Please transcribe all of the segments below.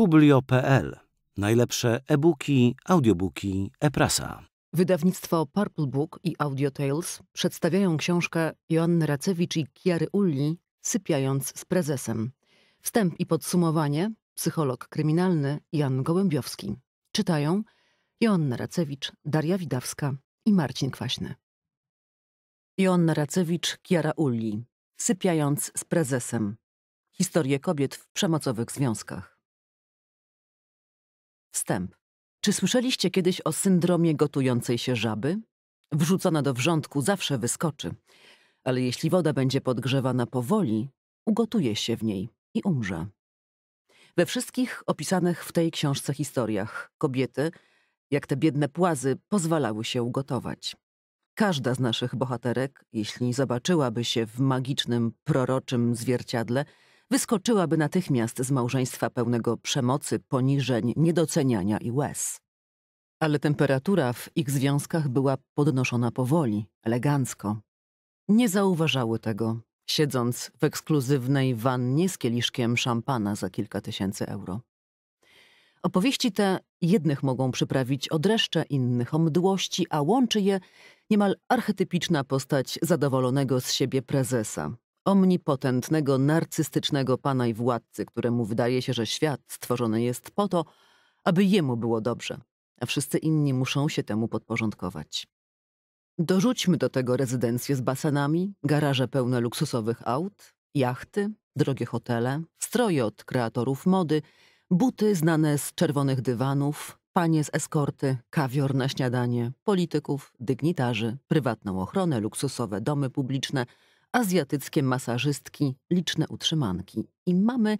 publio.pl. Najlepsze e-booki, audiobooki, e-prasa. Wydawnictwo Purple Book i Audio Tales przedstawiają książkę Joanny Racewicz i Kiary Ulli Sypiając z prezesem. Wstęp i podsumowanie psycholog kryminalny Jan Gołębiowski. Czytają Joanna Racewicz, Daria Widawska i Marcin Kwaśny. Joanna Racewicz, Kiara Ulli. Sypiając z prezesem. Historie kobiet w przemocowych związkach. Wstęp. Czy słyszeliście kiedyś o syndromie gotującej się żaby? Wrzucona do wrzątku zawsze wyskoczy, ale jeśli woda będzie podgrzewana powoli, ugotuje się w niej i umrze. We wszystkich opisanych w tej książce historiach kobiety, jak te biedne płazy, pozwalały się ugotować. Każda z naszych bohaterek, jeśli zobaczyłaby się w magicznym, proroczym zwierciadle, wyskoczyłaby natychmiast z małżeństwa pełnego przemocy, poniżeń, niedoceniania i łez. Ale temperatura w ich związkach była podnoszona powoli, elegancko. Nie zauważały tego, siedząc w ekskluzywnej wannie z kieliszkiem szampana za kilka tysięcy euro. Opowieści te jednych mogą przyprawić o dreszcze, innych o mdłości, a łączy je niemal archetypiczna postać zadowolonego z siebie prezesa, omnipotentnego, narcystycznego pana i władcy, któremu wydaje się, że świat stworzony jest po to, aby jemu było dobrze, a wszyscy inni muszą się temu podporządkować. Dorzućmy do tego rezydencje z basenami, garaże pełne luksusowych aut, jachty, drogie hotele, stroje od kreatorów mody, buty znane z czerwonych dywanów, panie z eskorty, kawior na śniadanie, polityków, dygnitarzy, prywatną ochronę, luksusowe domy publiczne – azjatyckie masażystki, liczne utrzymanki i mamy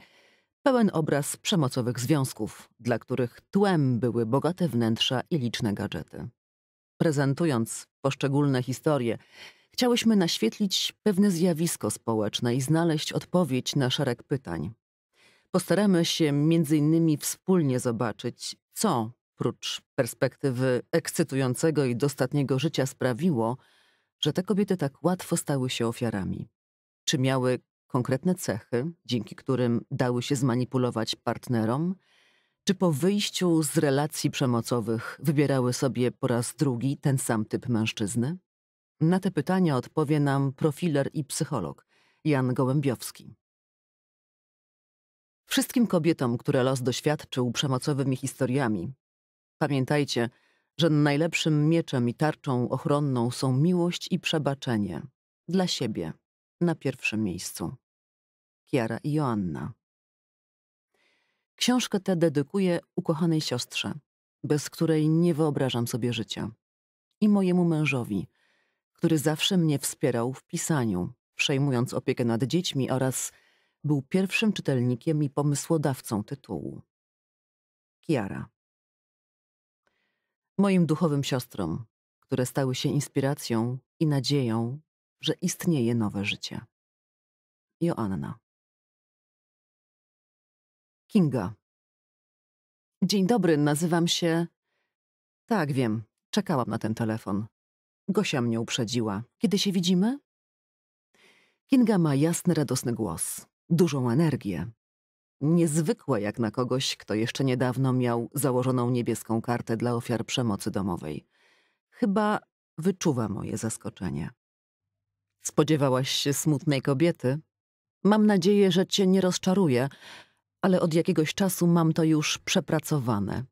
pełen obraz przemocowych związków, dla których tłem były bogate wnętrza i liczne gadżety. Prezentując poszczególne historie, chciałyśmy naświetlić pewne zjawisko społeczne i znaleźć odpowiedź na szereg pytań. Postaramy się między innymi wspólnie zobaczyć, co prócz perspektywy ekscytującego i dostatniego życia sprawiło, że te kobiety tak łatwo stały się ofiarami? Czy miały konkretne cechy, dzięki którym dały się zmanipulować partnerom? Czy po wyjściu z relacji przemocowych wybierały sobie po raz drugi ten sam typ mężczyzny? Na te pytania odpowie nam profiler i psycholog Jan Gołębiowski. Wszystkim kobietom, które los doświadczył przemocowymi historiami, pamiętajcie, że najlepszym mieczem i tarczą ochronną są miłość i przebaczenie dla siebie na pierwszym miejscu. Kiara i Joanna. Książkę tę dedykuję ukochanej siostrze, bez której nie wyobrażam sobie życia, i mojemu mężowi, który zawsze mnie wspierał w pisaniu, przejmując opiekę nad dziećmi oraz był pierwszym czytelnikiem i pomysłodawcą tytułu. Kiara moim duchowym siostrom, które stały się inspiracją i nadzieją, że istnieje nowe życie. Joanna. Kinga. Dzień dobry, nazywam się. Tak, wiem, czekałam na ten telefon. Gosia mnie uprzedziła. Kiedy się widzimy? Kinga ma jasny, radosny głos, dużą energię, Niezwykłe jak na kogoś, kto jeszcze niedawno miał założoną niebieską kartę dla ofiar przemocy domowej. Chyba wyczuwa moje zaskoczenie. Spodziewałaś się smutnej kobiety? Mam nadzieję, że cię nie rozczaruję, ale od jakiegoś czasu mam to już przepracowane.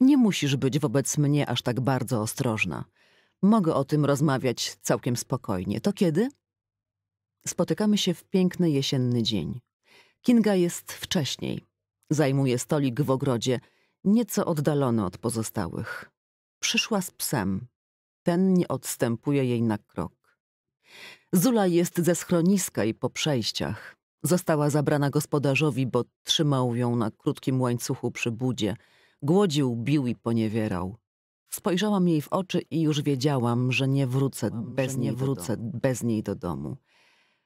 Nie musisz być wobec mnie aż tak bardzo ostrożna. Mogę o tym rozmawiać całkiem spokojnie. To kiedy? Spotykamy się w piękny jesienny dzień. Kinga jest wcześniej. Zajmuje stolik w ogrodzie, nieco oddalony od pozostałych. Przyszła z psem. Ten nie odstępuje jej na krok. Zula jest ze schroniska i po przejściach. Została zabrana gospodarzowi, bo trzymał ją na krótkim łańcuchu przy budzie. Głodził, bił i poniewierał. Spojrzałam jej w oczy i już wiedziałam, że nie wrócę, bez, nie wrócę bez niej do domu.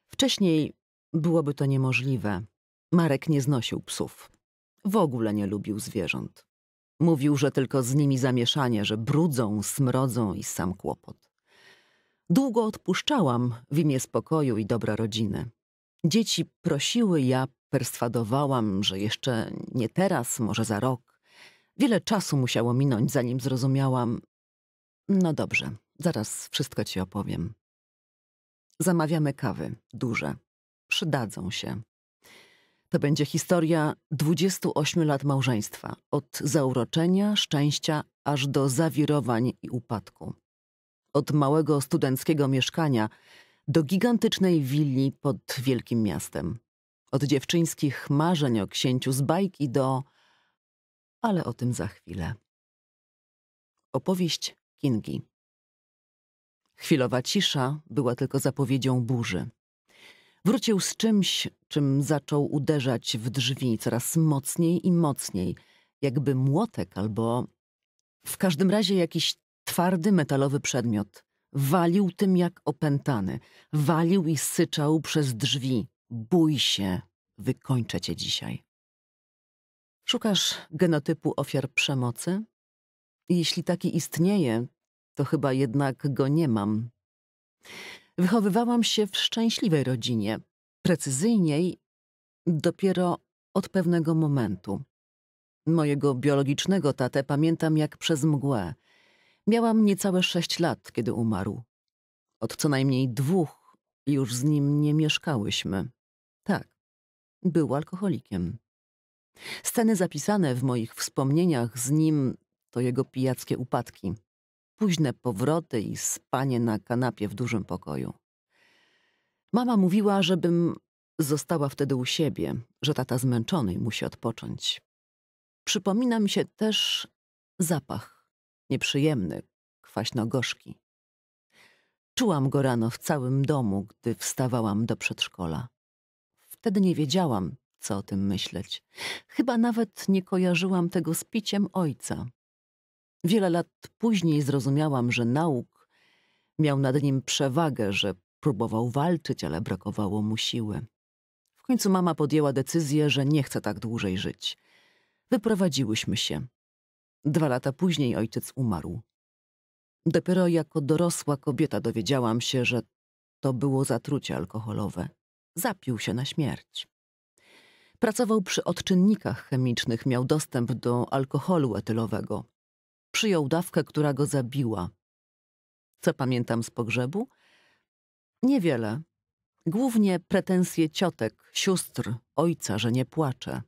Wcześniej byłoby to niemożliwe. Marek nie znosił psów. W ogóle nie lubił zwierząt. Mówił, że tylko z nimi zamieszanie, że brudzą, smrodzą i sam kłopot. Długo odpuszczałam w imię spokoju i dobra rodziny. Dzieci prosiły, ja perswadowałam, że jeszcze nie teraz, może za rok. Wiele czasu musiało minąć, zanim zrozumiałam. No dobrze, zaraz wszystko ci opowiem. Zamawiamy kawy, duże. Przydadzą się, to będzie historia 28 lat małżeństwa, od zauroczenia, szczęścia aż do zawirowań i upadku. Od małego studenckiego mieszkania do gigantycznej willi pod wielkim miastem. Od dziewczyńskich marzeń o księciu z bajki do. ale o tym za chwilę. Opowieść Kingi. Chwilowa cisza była tylko zapowiedzią burzy. Wrócił z czymś, czym zaczął uderzać w drzwi coraz mocniej i mocniej, jakby młotek albo w każdym razie jakiś twardy metalowy przedmiot. Walił tym jak opętany, walił i syczał przez drzwi. Bój się, wykończę cię dzisiaj. Szukasz genotypu ofiar przemocy? Jeśli taki istnieje, to chyba jednak go nie mam. Wychowywałam się w szczęśliwej rodzinie. Precyzyjniej dopiero od pewnego momentu. Mojego biologicznego tatę pamiętam jak przez mgłę. Miałam niecałe sześć lat, kiedy umarł. Od co najmniej dwóch już z nim nie mieszkałyśmy. Tak, był alkoholikiem. Sceny zapisane w moich wspomnieniach z nim to jego pijackie upadki późne powroty i spanie na kanapie w dużym pokoju. Mama mówiła, żebym została wtedy u siebie, że tata zmęczony i musi odpocząć. Przypomina mi się też zapach, nieprzyjemny, kwaśno-gorzki. Czułam go rano w całym domu, gdy wstawałam do przedszkola. Wtedy nie wiedziałam, co o tym myśleć. Chyba nawet nie kojarzyłam tego z piciem ojca. Wiele lat później zrozumiałam, że nauk miał nad nim przewagę, że próbował walczyć, ale brakowało mu siły. W końcu mama podjęła decyzję, że nie chce tak dłużej żyć. Wyprowadziłyśmy się. Dwa lata później ojciec umarł. Dopiero jako dorosła kobieta dowiedziałam się, że to było zatrucie alkoholowe. Zapił się na śmierć. Pracował przy odczynnikach chemicznych, miał dostęp do alkoholu etylowego. Przyjął dawkę, która go zabiła. Co pamiętam z pogrzebu? Niewiele. Głównie pretensje ciotek, sióstr, ojca, że nie płacze.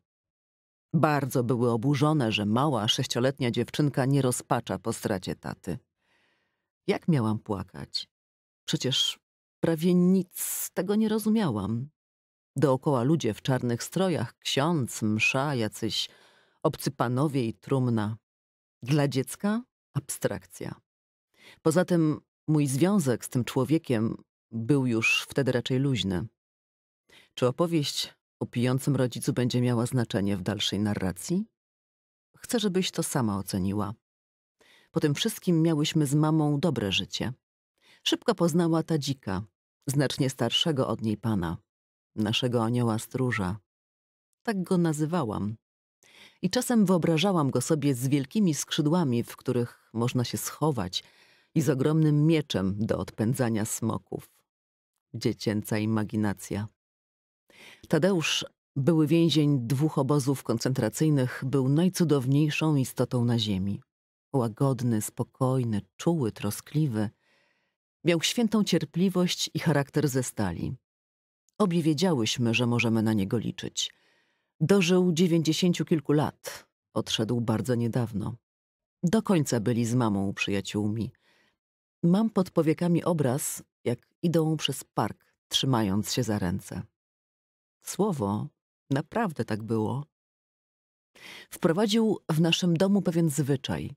Bardzo były oburzone, że mała, sześcioletnia dziewczynka nie rozpacza po stracie taty. Jak miałam płakać? Przecież prawie nic z tego nie rozumiałam. Dookoła ludzie w czarnych strojach, ksiądz, msza, jacyś obcy panowie i trumna. Dla dziecka abstrakcja. Poza tym mój związek z tym człowiekiem był już wtedy raczej luźny. Czy opowieść o pijącym rodzicu będzie miała znaczenie w dalszej narracji? Chcę, żebyś to sama oceniła. Po tym wszystkim miałyśmy z mamą dobre życie. Szybko poznała Tadzika, znacznie starszego od niej pana, naszego anioła stróża. Tak go nazywałam, i czasem wyobrażałam go sobie z wielkimi skrzydłami, w których można się schować, i z ogromnym mieczem do odpędzania smoków. Dziecięca imaginacja. Tadeusz, były więzień dwóch obozów koncentracyjnych, był najcudowniejszą istotą na ziemi. Łagodny, spokojny, czuły, troskliwy. Miał świętą cierpliwość i charakter ze stali. Obie wiedziałyśmy, że możemy na niego liczyć – Dożył dziewięćdziesięciu kilku lat. Odszedł bardzo niedawno. Do końca byli z mamą przyjaciółmi. Mam pod powiekami obraz, jak idą przez park, trzymając się za ręce. Słowo, naprawdę tak było. Wprowadził w naszym domu pewien zwyczaj.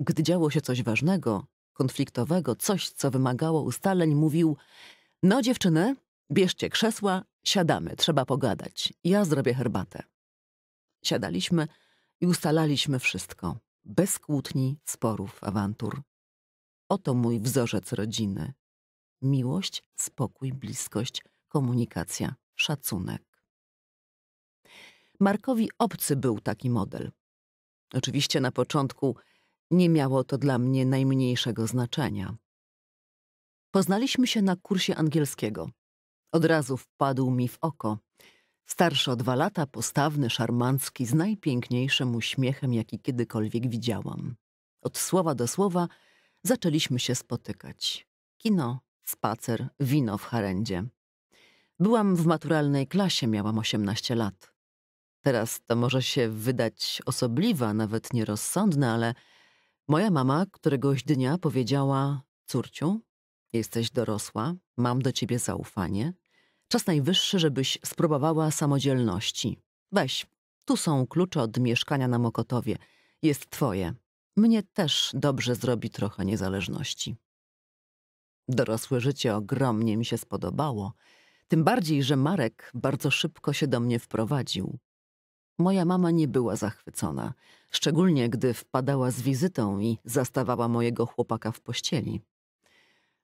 Gdy działo się coś ważnego, konfliktowego, coś, co wymagało ustaleń, mówił: No, dziewczyny, Bierzcie krzesła, siadamy, trzeba pogadać. Ja zrobię herbatę. Siadaliśmy i ustalaliśmy wszystko. Bez kłótni, sporów, awantur. Oto mój wzorzec rodziny. Miłość, spokój, bliskość, komunikacja, szacunek. Markowi obcy był taki model. Oczywiście na początku nie miało to dla mnie najmniejszego znaczenia. Poznaliśmy się na kursie angielskiego, od razu wpadł mi w oko. Starszy o dwa lata, postawny, szarmancki, z najpiękniejszym uśmiechem, jaki kiedykolwiek widziałam. Od słowa do słowa zaczęliśmy się spotykać. Kino, spacer, wino w harendzie. Byłam w maturalnej klasie, miałam 18 lat. Teraz to może się wydać osobliwa, nawet nierozsądna, ale moja mama któregoś dnia powiedziała: Córciu, jesteś dorosła, mam do ciebie zaufanie, Czas najwyższy, żebyś spróbowała samodzielności. Weź, tu są klucze od mieszkania na Mokotowie. Jest twoje. Mnie też dobrze zrobi trochę niezależności. Dorosłe życie ogromnie mi się spodobało, tym bardziej, że Marek bardzo szybko się do mnie wprowadził. Moja mama nie była zachwycona, szczególnie gdy wpadała z wizytą i zastawała mojego chłopaka w pościeli.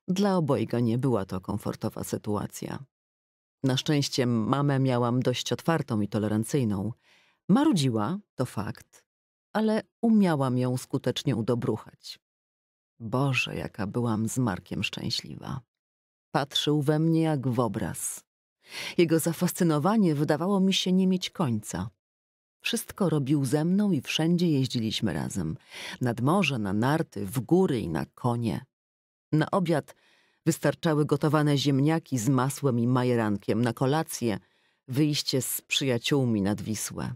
Dla obojga nie była to komfortowa sytuacja. Na szczęście mamę miałam dość otwartą i tolerancyjną. Marudziła, to fakt, ale umiałam ją skutecznie udobruchać. Boże, jaka byłam z Markiem szczęśliwa. Patrzył we mnie jak w obraz. Jego zafascynowanie wydawało mi się nie mieć końca. Wszystko robił ze mną i wszędzie jeździliśmy razem. Nad morze, na narty, w góry i na konie. Na obiad Wystarczały gotowane ziemniaki z masłem i majerankiem na kolację, wyjście z przyjaciółmi nad Wisłę.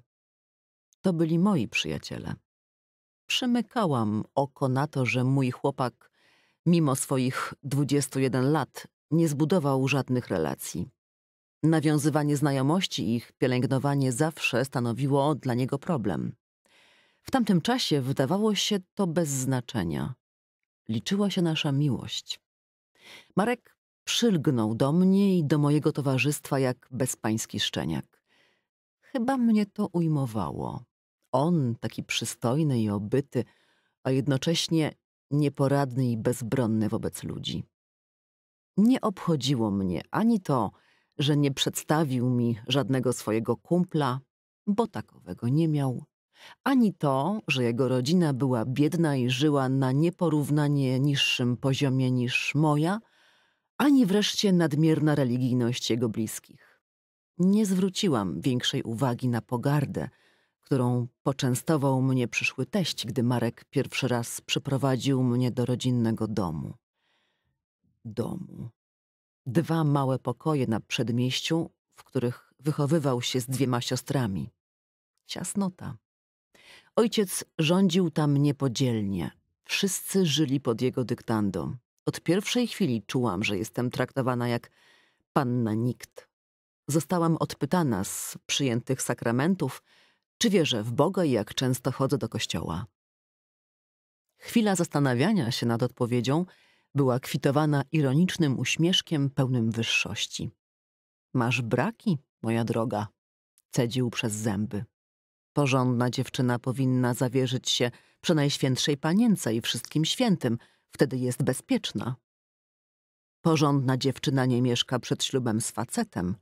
To byli moi przyjaciele. Przymykałam oko na to, że mój chłopak, mimo swoich 21 lat, nie zbudował żadnych relacji. Nawiązywanie znajomości i ich pielęgnowanie zawsze stanowiło dla niego problem. W tamtym czasie wydawało się to bez znaczenia. Liczyła się nasza miłość. Marek przylgnął do mnie i do mojego towarzystwa jak bezpański szczeniak. Chyba mnie to ujmowało. On, taki przystojny i obyty, a jednocześnie nieporadny i bezbronny wobec ludzi. Nie obchodziło mnie ani to, że nie przedstawił mi żadnego swojego kumpla, bo takowego nie miał, ani to, że jego rodzina była biedna i żyła na nieporównanie niższym poziomie niż moja, ani wreszcie nadmierna religijność jego bliskich. Nie zwróciłam większej uwagi na pogardę, którą poczęstował mnie przyszły teść, gdy Marek pierwszy raz przyprowadził mnie do rodzinnego domu. Domu. Dwa małe pokoje na przedmieściu, w których wychowywał się z dwiema siostrami. Ciasnota. Ojciec rządził tam niepodzielnie. Wszyscy żyli pod jego dyktando. Od pierwszej chwili czułam, że jestem traktowana jak panna nikt. Zostałam odpytana z przyjętych sakramentów, czy wierzę w Boga i jak często chodzę do kościoła. Chwila zastanawiania się nad odpowiedzią była kwitowana ironicznym uśmieszkiem pełnym wyższości. Masz braki, moja droga, cedził przez zęby. Porządna dziewczyna powinna zawierzyć się najświętszej panience i wszystkim świętym, wtedy jest bezpieczna. Porządna dziewczyna nie mieszka przed ślubem z facetem.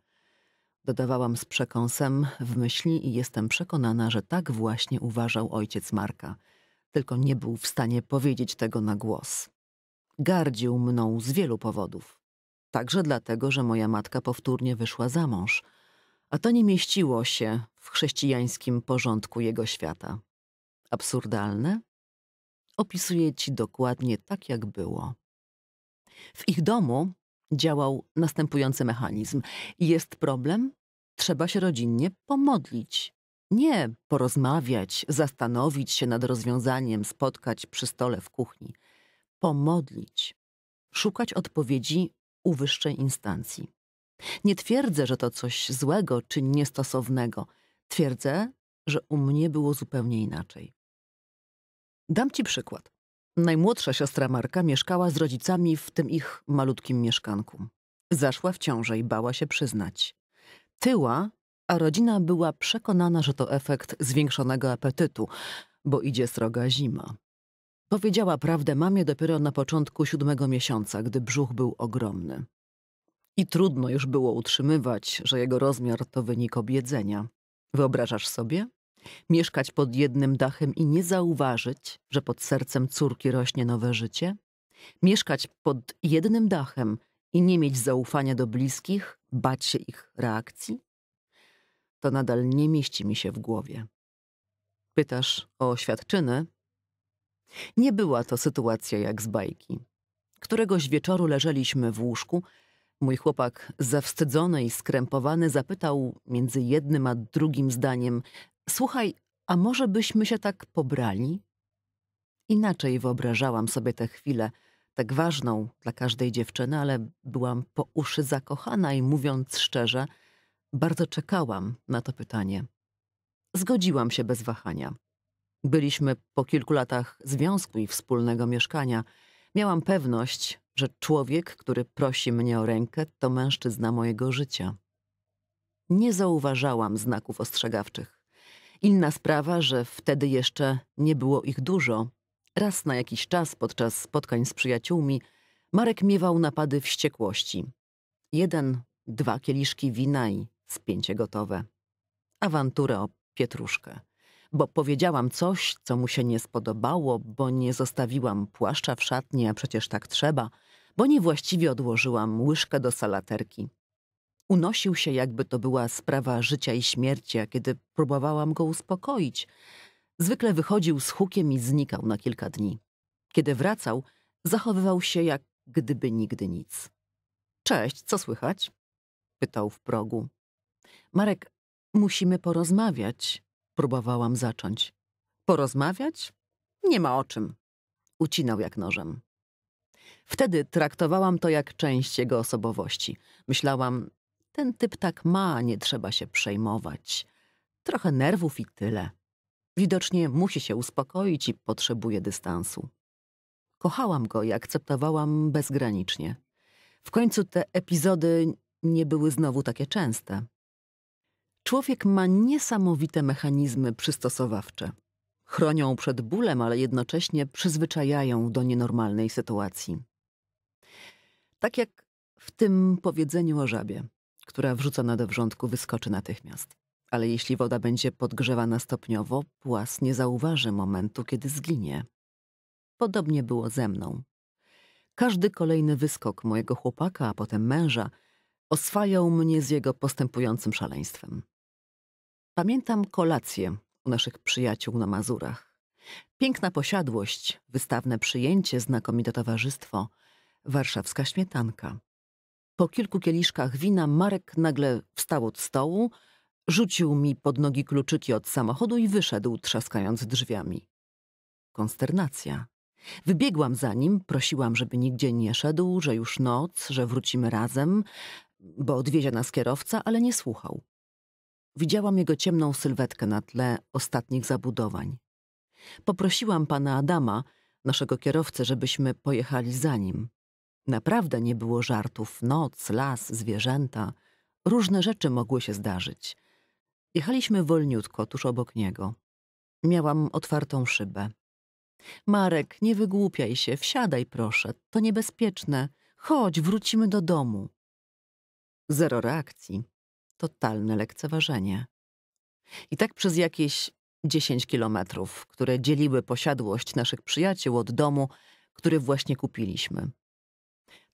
Dodawałam z przekąsem w myśli i jestem przekonana, że tak właśnie uważał ojciec Marka, tylko nie był w stanie powiedzieć tego na głos. Gardził mną z wielu powodów. Także dlatego, że moja matka powtórnie wyszła za mąż, a to nie mieściło się w chrześcijańskim porządku jego świata. Absurdalne? Opisuję ci dokładnie tak, jak było. W ich domu działał następujący mechanizm. Jest problem? Trzeba się rodzinnie pomodlić. Nie porozmawiać, zastanowić się nad rozwiązaniem, spotkać przy stole w kuchni. Pomodlić. Szukać odpowiedzi u wyższej instancji. Nie twierdzę, że to coś złego czy niestosownego – Twierdzę, że u mnie było zupełnie inaczej. Dam ci przykład. Najmłodsza siostra Marka mieszkała z rodzicami w tym ich malutkim mieszkanku. Zaszła w ciążę i bała się przyznać. Tyła, a rodzina była przekonana, że to efekt zwiększonego apetytu, bo idzie sroga zima. Powiedziała prawdę mamie dopiero na początku siódmego miesiąca, gdy brzuch był ogromny. I trudno już było utrzymywać, że jego rozmiar to wynik objedzenia. Wyobrażasz sobie? Mieszkać pod jednym dachem i nie zauważyć, że pod sercem córki rośnie nowe życie? Mieszkać pod jednym dachem i nie mieć zaufania do bliskich, bać się ich reakcji? To nadal nie mieści mi się w głowie. Pytasz o oświadczyny? Nie była to sytuacja jak z bajki. Któregoś wieczoru leżeliśmy w łóżku, Mój chłopak, zawstydzony i skrępowany, zapytał między jednym a drugim zdaniem: Słuchaj, a może byśmy się tak pobrali? Inaczej wyobrażałam sobie tę chwilę, tak ważną dla każdej dziewczyny, ale byłam po uszy zakochana i mówiąc szczerze, bardzo czekałam na to pytanie. Zgodziłam się bez wahania. Byliśmy po kilku latach związku i wspólnego mieszkania. Miałam pewność, że człowiek, który prosi mnie o rękę, to mężczyzna mojego życia. Nie zauważałam znaków ostrzegawczych. Inna sprawa, że wtedy jeszcze nie było ich dużo. Raz na jakiś czas podczas spotkań z przyjaciółmi Marek miewał napady wściekłości. Jeden, dwa kieliszki wina i spięcie gotowe. Awanturę o pietruszkę. Bo powiedziałam coś, co mu się nie spodobało, bo nie zostawiłam płaszcza w szatni, a przecież tak trzeba – bo niewłaściwie odłożyłam łyżkę do salaterki. Unosił się, jakby to była sprawa życia i śmierci, a kiedy próbowałam go uspokoić, zwykle wychodził z hukiem i znikał na kilka dni. Kiedy wracał, zachowywał się jak gdyby nigdy nic. Cześć, co słychać? pytał w progu. Marek, musimy porozmawiać, próbowałam zacząć. Porozmawiać? Nie ma o czym. Ucinał jak nożem. Wtedy traktowałam to jak część jego osobowości. Myślałam, ten typ tak ma, nie trzeba się przejmować. Trochę nerwów i tyle. Widocznie musi się uspokoić i potrzebuje dystansu. Kochałam go i akceptowałam bezgranicznie. W końcu te epizody nie były znowu takie częste. Człowiek ma niesamowite mechanizmy przystosowawcze. Chronią przed bólem, ale jednocześnie przyzwyczajają do nienormalnej sytuacji. Tak jak w tym powiedzeniu o żabie, która wrzucona do wrzątku wyskoczy natychmiast. Ale jeśli woda będzie podgrzewana stopniowo, płas nie zauważy momentu, kiedy zginie. Podobnie było ze mną. Każdy kolejny wyskok mojego chłopaka, a potem męża, oswajał mnie z jego postępującym szaleństwem. Pamiętam kolację, u naszych przyjaciół na Mazurach. Piękna posiadłość, wystawne przyjęcie, znakomite towarzystwo, warszawska śmietanka. Po kilku kieliszkach wina Marek nagle wstał od stołu, rzucił mi pod nogi kluczyki od samochodu i wyszedł, trzaskając drzwiami. Konsternacja. Wybiegłam za nim, prosiłam, żeby nigdzie nie szedł, że już noc, że wrócimy razem, bo odwiezie nas kierowca, ale nie słuchał. Widziałam jego ciemną sylwetkę na tle ostatnich zabudowań. Poprosiłam pana Adama, naszego kierowcę, żebyśmy pojechali za nim. Naprawdę nie było żartów. Noc, las, zwierzęta. Różne rzeczy mogły się zdarzyć. Jechaliśmy wolniutko, tuż obok niego. Miałam otwartą szybę. Marek, nie wygłupiaj się, wsiadaj proszę, to niebezpieczne. Chodź, wrócimy do domu. Zero reakcji totalne lekceważenie. I tak przez jakieś dziesięć kilometrów, które dzieliły posiadłość naszych przyjaciół od domu, który właśnie kupiliśmy.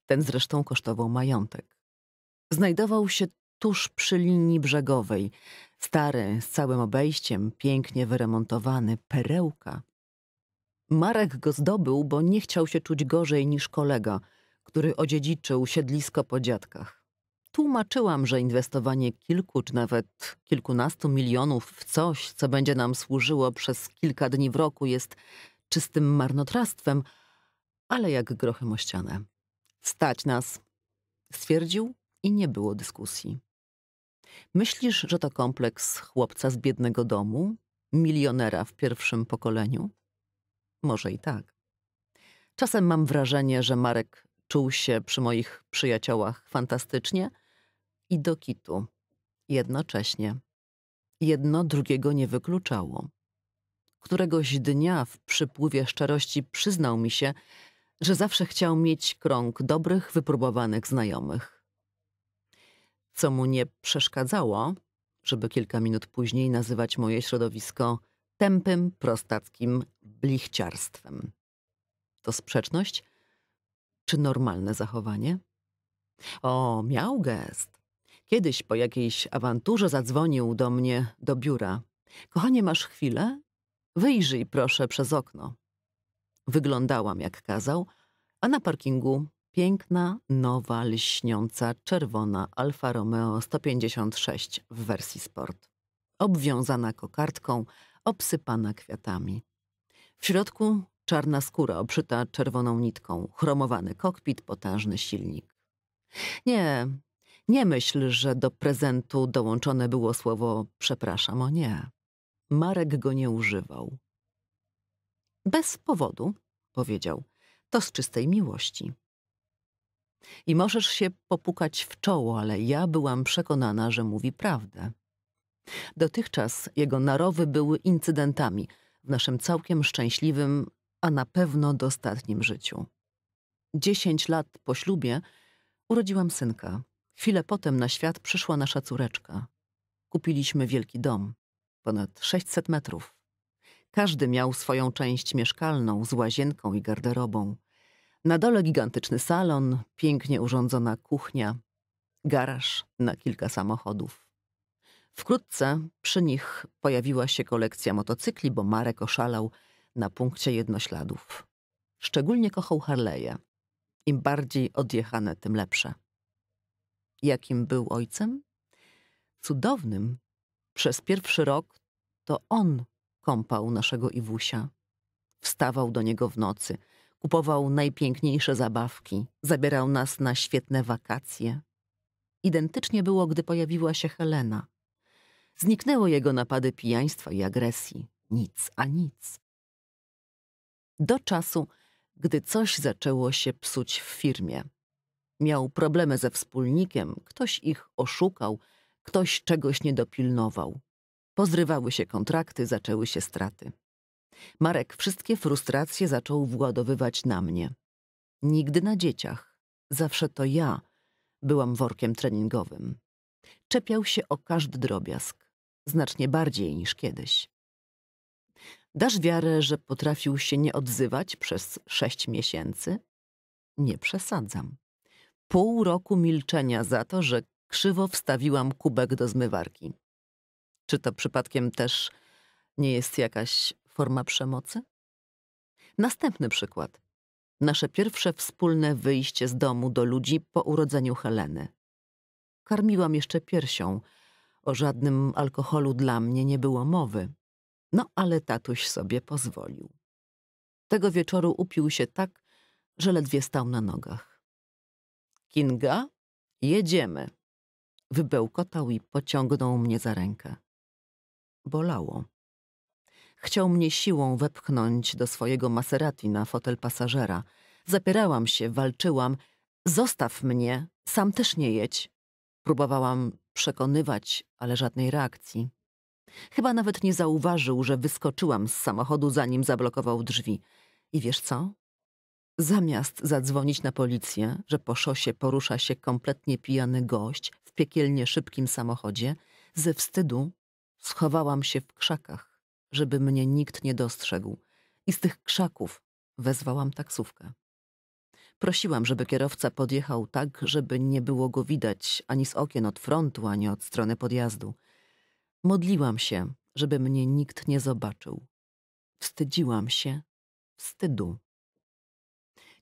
Ten zresztą kosztował majątek. Znajdował się tuż przy linii brzegowej, stary, z całym obejściem, pięknie wyremontowany, perełka. Marek go zdobył, bo nie chciał się czuć gorzej niż kolega, który odziedziczył siedlisko po dziadkach tłumaczyłam, że inwestowanie kilku czy nawet kilkunastu milionów w coś, co będzie nam służyło przez kilka dni w roku, jest czystym marnotrawstwem, ale jak grochem o ścianę. Stać nas, stwierdził i nie było dyskusji. Myślisz, że to kompleks chłopca z biednego domu, milionera w pierwszym pokoleniu? Może i tak. Czasem mam wrażenie, że Marek czuł się przy moich przyjaciołach fantastycznie, i do kitu. Jednocześnie. Jedno drugiego nie wykluczało. Któregoś dnia w przypływie szczerości przyznał mi się, że zawsze chciał mieć krąg dobrych, wypróbowanych znajomych. Co mu nie przeszkadzało, żeby kilka minut później nazywać moje środowisko tępym, prostackim blichciarstwem. To sprzeczność? Czy normalne zachowanie? O, miał gest. Kiedyś po jakiejś awanturze zadzwonił do mnie do biura. Kochanie, masz chwilę? Wyjrzyj proszę przez okno. Wyglądałam jak kazał, a na parkingu piękna, nowa, lśniąca, czerwona Alfa Romeo 156 w wersji sport. Obwiązana kokardką, obsypana kwiatami. W środku czarna skóra obszyta czerwoną nitką, chromowany kokpit, potężny silnik. Nie, nie myśl, że do prezentu dołączone było słowo przepraszam, o nie. Marek go nie używał. Bez powodu, powiedział, to z czystej miłości. I możesz się popukać w czoło, ale ja byłam przekonana, że mówi prawdę. Dotychczas jego narowy były incydentami w naszym całkiem szczęśliwym, a na pewno dostatnim życiu. Dziesięć lat po ślubie urodziłam synka. Chwilę potem na świat przyszła nasza córeczka. Kupiliśmy wielki dom, ponad 600 metrów. Każdy miał swoją część mieszkalną z łazienką i garderobą. Na dole gigantyczny salon, pięknie urządzona kuchnia, garaż na kilka samochodów. Wkrótce przy nich pojawiła się kolekcja motocykli, bo Marek oszalał na punkcie jednośladów. Szczególnie kochał Harleje. Im bardziej odjechane, tym lepsze jakim był ojcem? Cudownym. Przez pierwszy rok to on kąpał naszego Iwusia. Wstawał do niego w nocy, kupował najpiękniejsze zabawki, zabierał nas na świetne wakacje. Identycznie było, gdy pojawiła się Helena. Zniknęło jego napady pijaństwa i agresji. Nic, a nic. Do czasu, gdy coś zaczęło się psuć w firmie miał problemy ze wspólnikiem, ktoś ich oszukał, ktoś czegoś nie dopilnował. Pozrywały się kontrakty, zaczęły się straty. Marek wszystkie frustracje zaczął władowywać na mnie. Nigdy na dzieciach. Zawsze to ja byłam workiem treningowym. Czepiał się o każdy drobiazg, znacznie bardziej niż kiedyś. Dasz wiarę, że potrafił się nie odzywać przez sześć miesięcy? Nie przesadzam. Pół roku milczenia za to, że krzywo wstawiłam kubek do zmywarki. Czy to przypadkiem też nie jest jakaś forma przemocy? Następny przykład. Nasze pierwsze wspólne wyjście z domu do ludzi po urodzeniu Heleny. Karmiłam jeszcze piersią. O żadnym alkoholu dla mnie nie było mowy. No ale tatuś sobie pozwolił. Tego wieczoru upił się tak, że ledwie stał na nogach. Kinga, jedziemy. Wybełkotał i pociągnął mnie za rękę. Bolało. Chciał mnie siłą wepchnąć do swojego Maserati na fotel pasażera. Zapierałam się, walczyłam. Zostaw mnie, sam też nie jedź. Próbowałam przekonywać, ale żadnej reakcji. Chyba nawet nie zauważył, że wyskoczyłam z samochodu, zanim zablokował drzwi. I wiesz co? Zamiast zadzwonić na policję, że po szosie porusza się kompletnie pijany gość w piekielnie szybkim samochodzie, ze wstydu schowałam się w krzakach, żeby mnie nikt nie dostrzegł i z tych krzaków wezwałam taksówkę. Prosiłam, żeby kierowca podjechał tak, żeby nie było go widać ani z okien od frontu, ani od strony podjazdu. Modliłam się, żeby mnie nikt nie zobaczył. Wstydziłam się wstydu.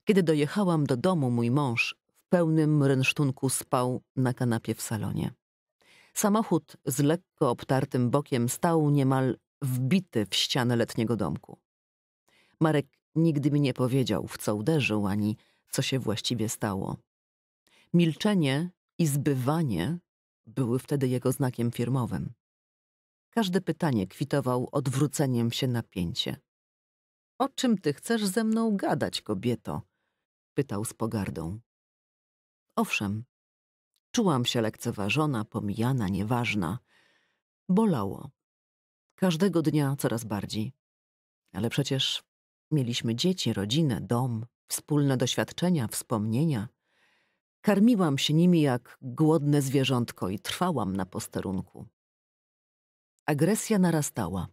Kiedy dojechałam do domu, mój mąż w pełnym rynsztunku spał na kanapie w salonie. Samochód z lekko obtartym bokiem stał niemal wbity w ścianę letniego domku. Marek nigdy mi nie powiedział, w co uderzył, ani co się właściwie stało. Milczenie i zbywanie były wtedy jego znakiem firmowym. Każde pytanie kwitował odwróceniem się na pięcie. O czym ty chcesz ze mną gadać, kobieto? Pytał z pogardą. Owszem, czułam się lekceważona, pomijana, nieważna. Bolało. Każdego dnia coraz bardziej. Ale przecież mieliśmy dzieci, rodzinę, dom, wspólne doświadczenia, wspomnienia. Karmiłam się nimi jak głodne zwierzątko i trwałam na posterunku. Agresja narastała,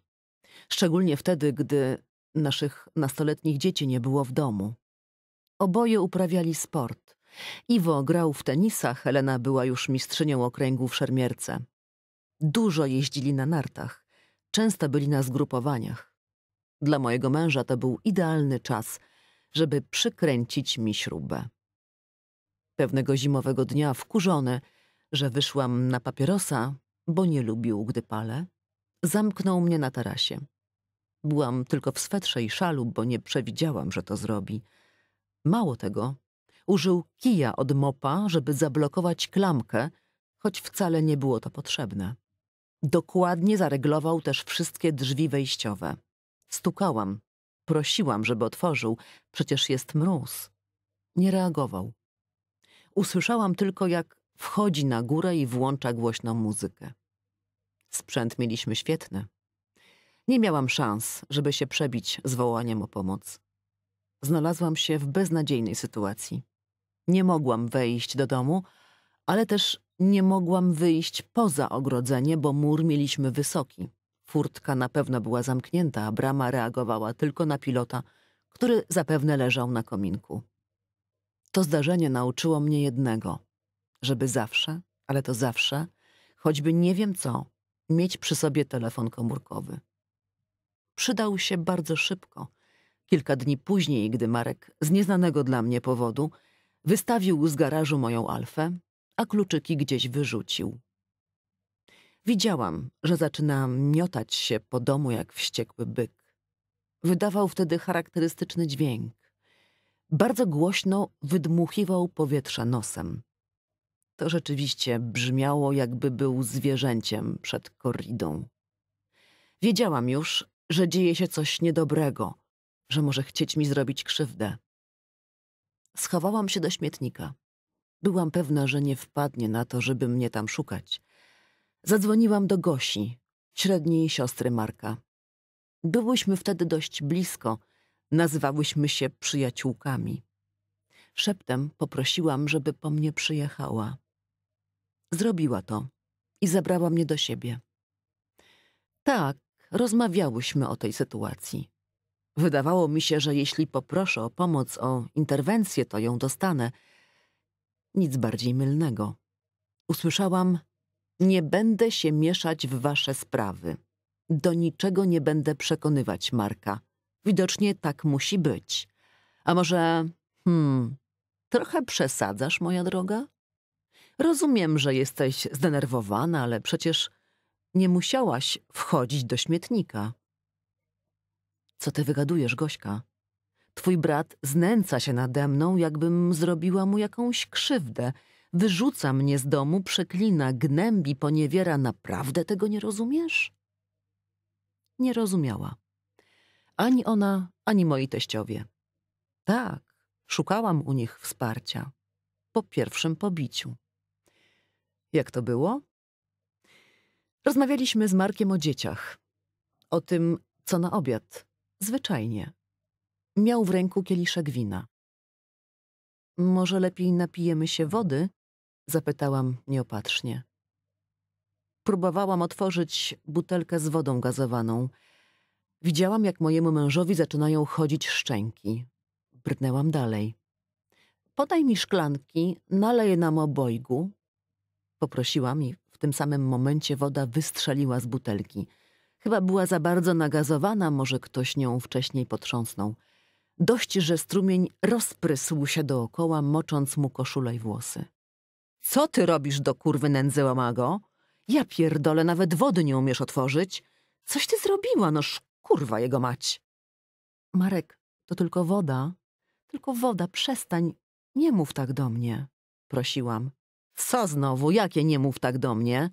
szczególnie wtedy, gdy naszych nastoletnich dzieci nie było w domu. Oboje uprawiali sport. Iwo grał w tenisa, Helena była już mistrzynią okręgu w szermierce. Dużo jeździli na nartach, często byli na zgrupowaniach. Dla mojego męża to był idealny czas, żeby przykręcić mi śrubę. Pewnego zimowego dnia wkurzony, że wyszłam na papierosa, bo nie lubił, gdy palę, zamknął mnie na tarasie. Byłam tylko w swetrze i szalu, bo nie przewidziałam, że to zrobi – Mało tego, użył kija od mopa, żeby zablokować klamkę, choć wcale nie było to potrzebne. Dokładnie zareglował też wszystkie drzwi wejściowe. Stukałam, prosiłam, żeby otworzył, przecież jest mróz. Nie reagował. Usłyszałam tylko, jak wchodzi na górę i włącza głośną muzykę. Sprzęt mieliśmy świetny. Nie miałam szans, żeby się przebić z wołaniem o pomoc znalazłam się w beznadziejnej sytuacji. Nie mogłam wejść do domu, ale też nie mogłam wyjść poza ogrodzenie, bo mur mieliśmy wysoki. Furtka na pewno była zamknięta, a brama reagowała tylko na pilota, który zapewne leżał na kominku. To zdarzenie nauczyło mnie jednego, żeby zawsze, ale to zawsze, choćby nie wiem co, mieć przy sobie telefon komórkowy. Przydał się bardzo szybko, Kilka dni później, gdy Marek z nieznanego dla mnie powodu wystawił z garażu moją alfę, a kluczyki gdzieś wyrzucił. Widziałam, że zaczyna miotać się po domu jak wściekły byk. Wydawał wtedy charakterystyczny dźwięk. Bardzo głośno wydmuchiwał powietrza nosem. To rzeczywiście brzmiało, jakby był zwierzęciem przed korridą. Wiedziałam już, że dzieje się coś niedobrego – że może chcieć mi zrobić krzywdę. Schowałam się do śmietnika. Byłam pewna, że nie wpadnie na to, żeby mnie tam szukać. Zadzwoniłam do Gosi, średniej siostry Marka. Byłyśmy wtedy dość blisko, nazywałyśmy się przyjaciółkami. Szeptem poprosiłam, żeby po mnie przyjechała. Zrobiła to i zabrała mnie do siebie. Tak, rozmawiałyśmy o tej sytuacji. Wydawało mi się, że jeśli poproszę o pomoc, o interwencję, to ją dostanę. Nic bardziej mylnego. Usłyszałam: Nie będę się mieszać w wasze sprawy. Do niczego nie będę przekonywać Marka. Widocznie tak musi być. A może. Hmm. Trochę przesadzasz, moja droga? Rozumiem, że jesteś zdenerwowana, ale przecież nie musiałaś wchodzić do śmietnika. Co ty wygadujesz, Gośka? Twój brat znęca się nade mną, jakbym zrobiła mu jakąś krzywdę. Wyrzuca mnie z domu, przeklina, gnębi, poniewiera. Naprawdę tego nie rozumiesz? Nie rozumiała. Ani ona, ani moi teściowie. Tak, szukałam u nich wsparcia. Po pierwszym pobiciu. Jak to było? Rozmawialiśmy z Markiem o dzieciach. O tym, co na obiad. Zwyczajnie. Miał w ręku kieliszek wina. Może lepiej napijemy się wody? Zapytałam nieopatrznie. Próbowałam otworzyć butelkę z wodą gazowaną. Widziałam, jak mojemu mężowi zaczynają chodzić szczęki. Brnęłam dalej. Podaj mi szklanki, naleję nam obojgu. Poprosiłam i w tym samym momencie woda wystrzeliła z butelki – Chyba była za bardzo nagazowana, może ktoś nią wcześniej potrząsnął. Dość, że strumień rozprysł się dookoła, mocząc mu koszulę i włosy. Co ty robisz do kurwy nędzy łamago? Ja pierdolę, nawet wody nie umiesz otworzyć. Coś ty zrobiła, noż kurwa jego mać. Marek, to tylko woda. Tylko woda, przestań. Nie mów tak do mnie, prosiłam. Co znowu, jakie nie mów tak do mnie?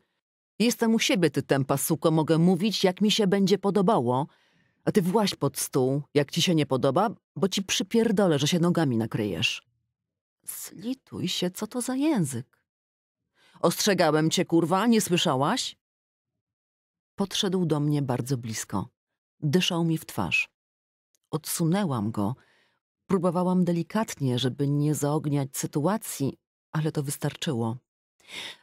Jestem u siebie, ty tempa suko, mogę mówić, jak mi się będzie podobało, a ty właź pod stół, jak ci się nie podoba, bo ci przypierdolę, że się nogami nakryjesz. Slituj się, co to za język? Ostrzegałem cię, kurwa, nie słyszałaś? Podszedł do mnie bardzo blisko. Dyszał mi w twarz. Odsunęłam go. Próbowałam delikatnie, żeby nie zaogniać sytuacji, ale to wystarczyło.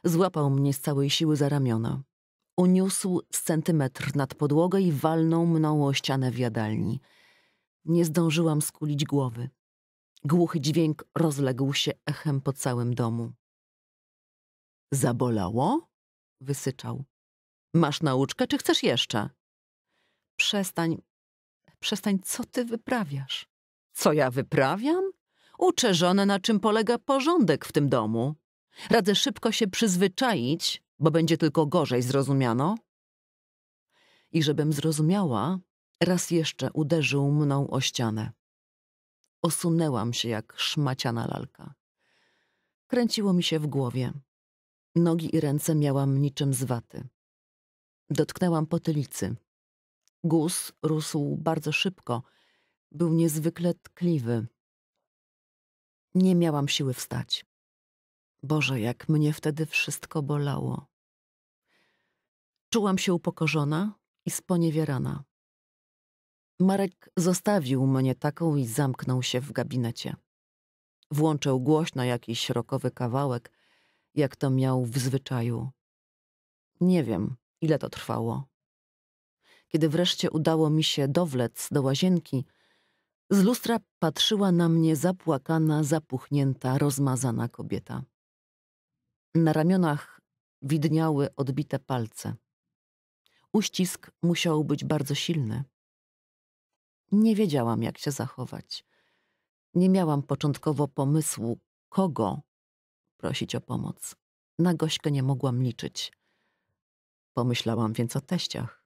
Złapał mnie z całej siły za ramiona. Uniósł z centymetr nad podłogę i walnął mną o ścianę w jadalni. Nie zdążyłam skulić głowy. Głuchy dźwięk rozległ się echem po całym domu. Zabolało? wysyczał. Masz nauczkę, czy chcesz jeszcze? Przestań, przestań, co ty wyprawiasz? Co ja wyprawiam? Uczę żonę, na czym polega porządek w tym domu. Radzę szybko się przyzwyczaić, bo będzie tylko gorzej zrozumiano. I żebym zrozumiała, raz jeszcze uderzył mną o ścianę. Osunęłam się jak szmaciana lalka. Kręciło mi się w głowie. Nogi i ręce miałam niczym z waty. Dotknęłam potylicy. Guz rósł bardzo szybko. Był niezwykle tkliwy. Nie miałam siły wstać. Boże, jak mnie wtedy wszystko bolało. Czułam się upokorzona i sponiewierana. Marek zostawił mnie taką i zamknął się w gabinecie. Włączył głośno jakiś rokowy kawałek, jak to miał w zwyczaju. Nie wiem, ile to trwało. Kiedy wreszcie udało mi się dowlec do łazienki, z lustra patrzyła na mnie zapłakana, zapuchnięta, rozmazana kobieta. Na ramionach widniały odbite palce. Uścisk musiał być bardzo silny. Nie wiedziałam, jak się zachować. Nie miałam początkowo pomysłu, kogo prosić o pomoc. Na gośkę nie mogłam liczyć. Pomyślałam więc o teściach.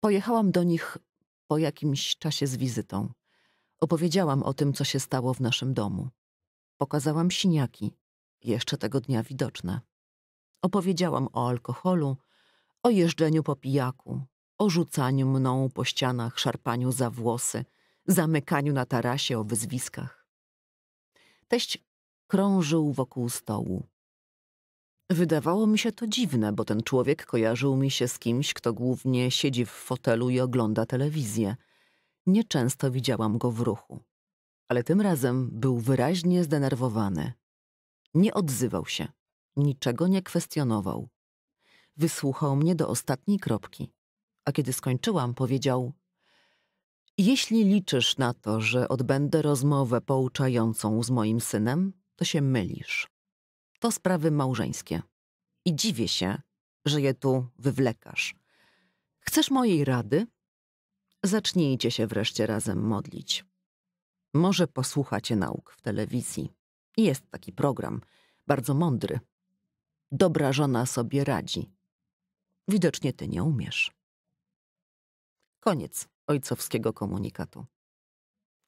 Pojechałam do nich po jakimś czasie z wizytą. Opowiedziałam o tym, co się stało w naszym domu. Pokazałam siniaki, jeszcze tego dnia widoczne. Opowiedziałam o alkoholu, o jeżdżeniu po pijaku, o rzucaniu mną po ścianach, szarpaniu za włosy, zamykaniu na tarasie, o wyzwiskach. Teść krążył wokół stołu. Wydawało mi się to dziwne, bo ten człowiek kojarzył mi się z kimś, kto głównie siedzi w fotelu i ogląda telewizję. Nieczęsto widziałam go w ruchu, ale tym razem był wyraźnie zdenerwowany. Nie odzywał się, niczego nie kwestionował. Wysłuchał mnie do ostatniej kropki, a kiedy skończyłam, powiedział: Jeśli liczysz na to, że odbędę rozmowę pouczającą z moim synem, to się mylisz. To sprawy małżeńskie. I dziwię się, że je tu wywlekasz. Chcesz mojej rady? Zacznijcie się wreszcie razem modlić. Może posłuchacie nauk w telewizji. Jest taki program, bardzo mądry. Dobra żona sobie radzi. Widocznie ty nie umiesz. Koniec ojcowskiego komunikatu.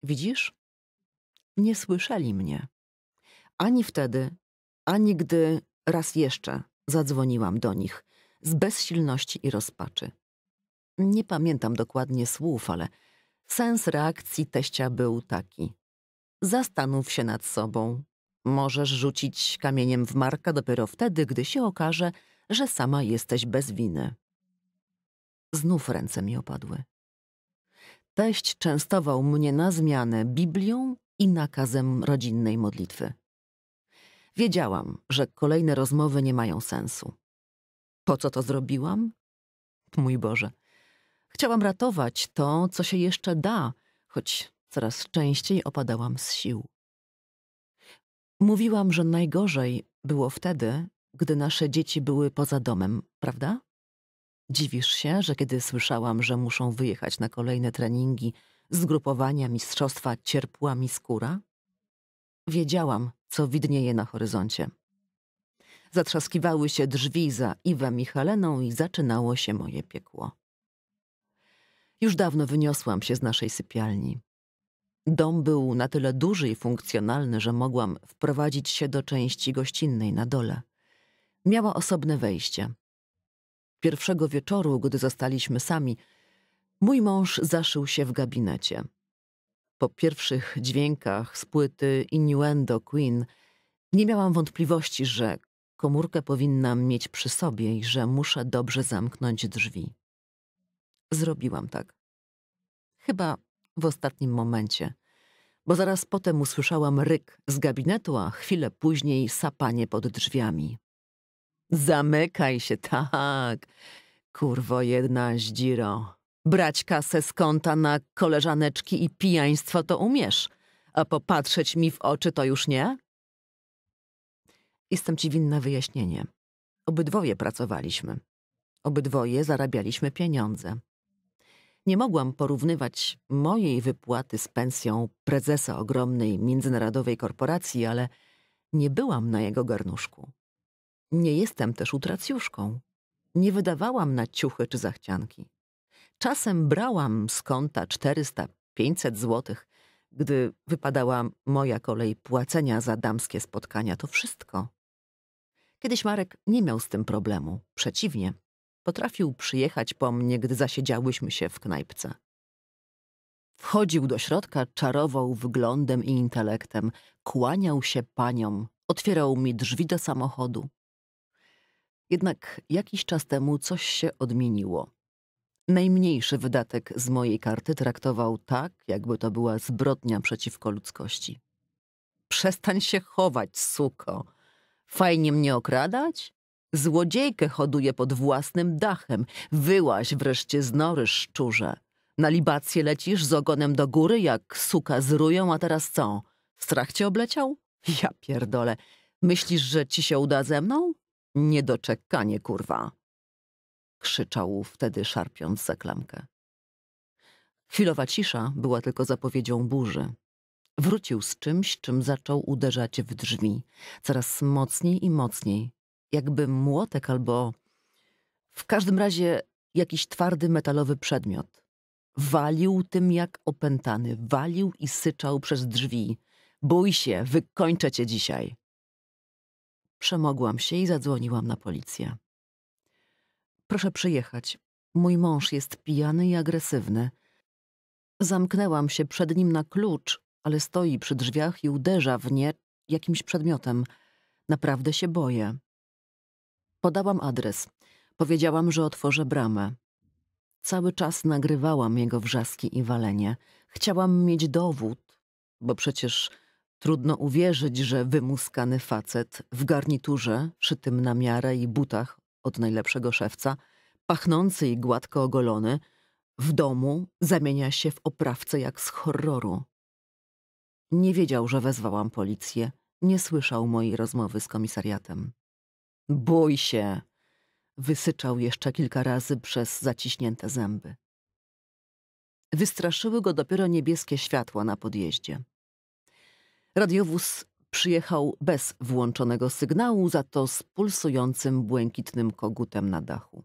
Widzisz? Nie słyszeli mnie. Ani wtedy, ani gdy raz jeszcze zadzwoniłam do nich z bezsilności i rozpaczy. Nie pamiętam dokładnie słów, ale sens reakcji teścia był taki. Zastanów się nad sobą, Możesz rzucić kamieniem w Marka dopiero wtedy, gdy się okaże, że sama jesteś bez winy. Znów ręce mi opadły. Teść częstował mnie na zmianę Biblią i nakazem rodzinnej modlitwy. Wiedziałam, że kolejne rozmowy nie mają sensu. Po co to zrobiłam? Mój Boże, chciałam ratować to, co się jeszcze da, choć coraz częściej opadałam z sił. Mówiłam, że najgorzej było wtedy, gdy nasze dzieci były poza domem, prawda? Dziwisz się, że kiedy słyszałam, że muszą wyjechać na kolejne treningi, zgrupowania, mistrzostwa, cierpła mi skóra? Wiedziałam, co widnieje na horyzoncie. Zatrzaskiwały się drzwi za Iwem i Heleną i zaczynało się moje piekło. Już dawno wyniosłam się z naszej sypialni. Dom był na tyle duży i funkcjonalny, że mogłam wprowadzić się do części gościnnej na dole. Miała osobne wejście. Pierwszego wieczoru, gdy zostaliśmy sami, mój mąż zaszył się w gabinecie. Po pierwszych dźwiękach z płyty Innuendo Queen nie miałam wątpliwości, że komórkę powinnam mieć przy sobie i że muszę dobrze zamknąć drzwi. Zrobiłam tak. Chyba w ostatnim momencie, bo zaraz potem usłyszałam ryk z gabinetu, a chwilę później sapanie pod drzwiami. Zamykaj się, tak. Kurwo jedna zdziro. Brać kasę z konta na koleżaneczki i pijaństwo to umiesz, a popatrzeć mi w oczy to już nie? Jestem ci winna wyjaśnienie. Obydwoje pracowaliśmy. Obydwoje zarabialiśmy pieniądze. Nie mogłam porównywać mojej wypłaty z pensją prezesa ogromnej międzynarodowej korporacji, ale nie byłam na jego garnuszku. Nie jestem też utracjuszką. Nie wydawałam na ciuchy czy zachcianki. Czasem brałam z konta 400-500 złotych, gdy wypadała moja kolej płacenia za damskie spotkania, to wszystko. Kiedyś Marek nie miał z tym problemu. Przeciwnie, Potrafił przyjechać po mnie, gdy zasiedziałyśmy się w knajpce. Wchodził do środka, czarował wyglądem i intelektem, kłaniał się paniom, otwierał mi drzwi do samochodu. Jednak jakiś czas temu coś się odmieniło. Najmniejszy wydatek z mojej karty traktował tak, jakby to była zbrodnia przeciwko ludzkości. Przestań się chować, suko. Fajnie mnie okradać? Złodziejkę hoduje pod własnym dachem. Wyłaś wreszcie z nory, szczurze. Na libację lecisz z ogonem do góry, jak suka z rują, a teraz co? Strach cię obleciał? Ja pierdolę. Myślisz, że ci się uda ze mną? Niedoczekanie, kurwa. Krzyczał wtedy, szarpiąc za klamkę. Chwilowa cisza była tylko zapowiedzią burzy. Wrócił z czymś, czym zaczął uderzać w drzwi. Coraz mocniej i mocniej jakby młotek albo w każdym razie jakiś twardy metalowy przedmiot. Walił tym jak opętany, walił i syczał przez drzwi. Bój się, wykończę cię dzisiaj. Przemogłam się i zadzwoniłam na policję. Proszę przyjechać. Mój mąż jest pijany i agresywny. Zamknęłam się przed nim na klucz, ale stoi przy drzwiach i uderza w nie jakimś przedmiotem. Naprawdę się boję. Podałam adres. Powiedziałam, że otworzę bramę. Cały czas nagrywałam jego wrzaski i walenie. Chciałam mieć dowód, bo przecież trudno uwierzyć, że wymuskany facet w garniturze, szytym na miarę i butach od najlepszego szewca, pachnący i gładko ogolony, w domu zamienia się w oprawcę jak z horroru. Nie wiedział, że wezwałam policję, nie słyszał mojej rozmowy z komisariatem. Bój się! Wysyczał jeszcze kilka razy przez zaciśnięte zęby. Wystraszyły go dopiero niebieskie światła na podjeździe. Radiowóz przyjechał bez włączonego sygnału, za to z pulsującym błękitnym kogutem na dachu.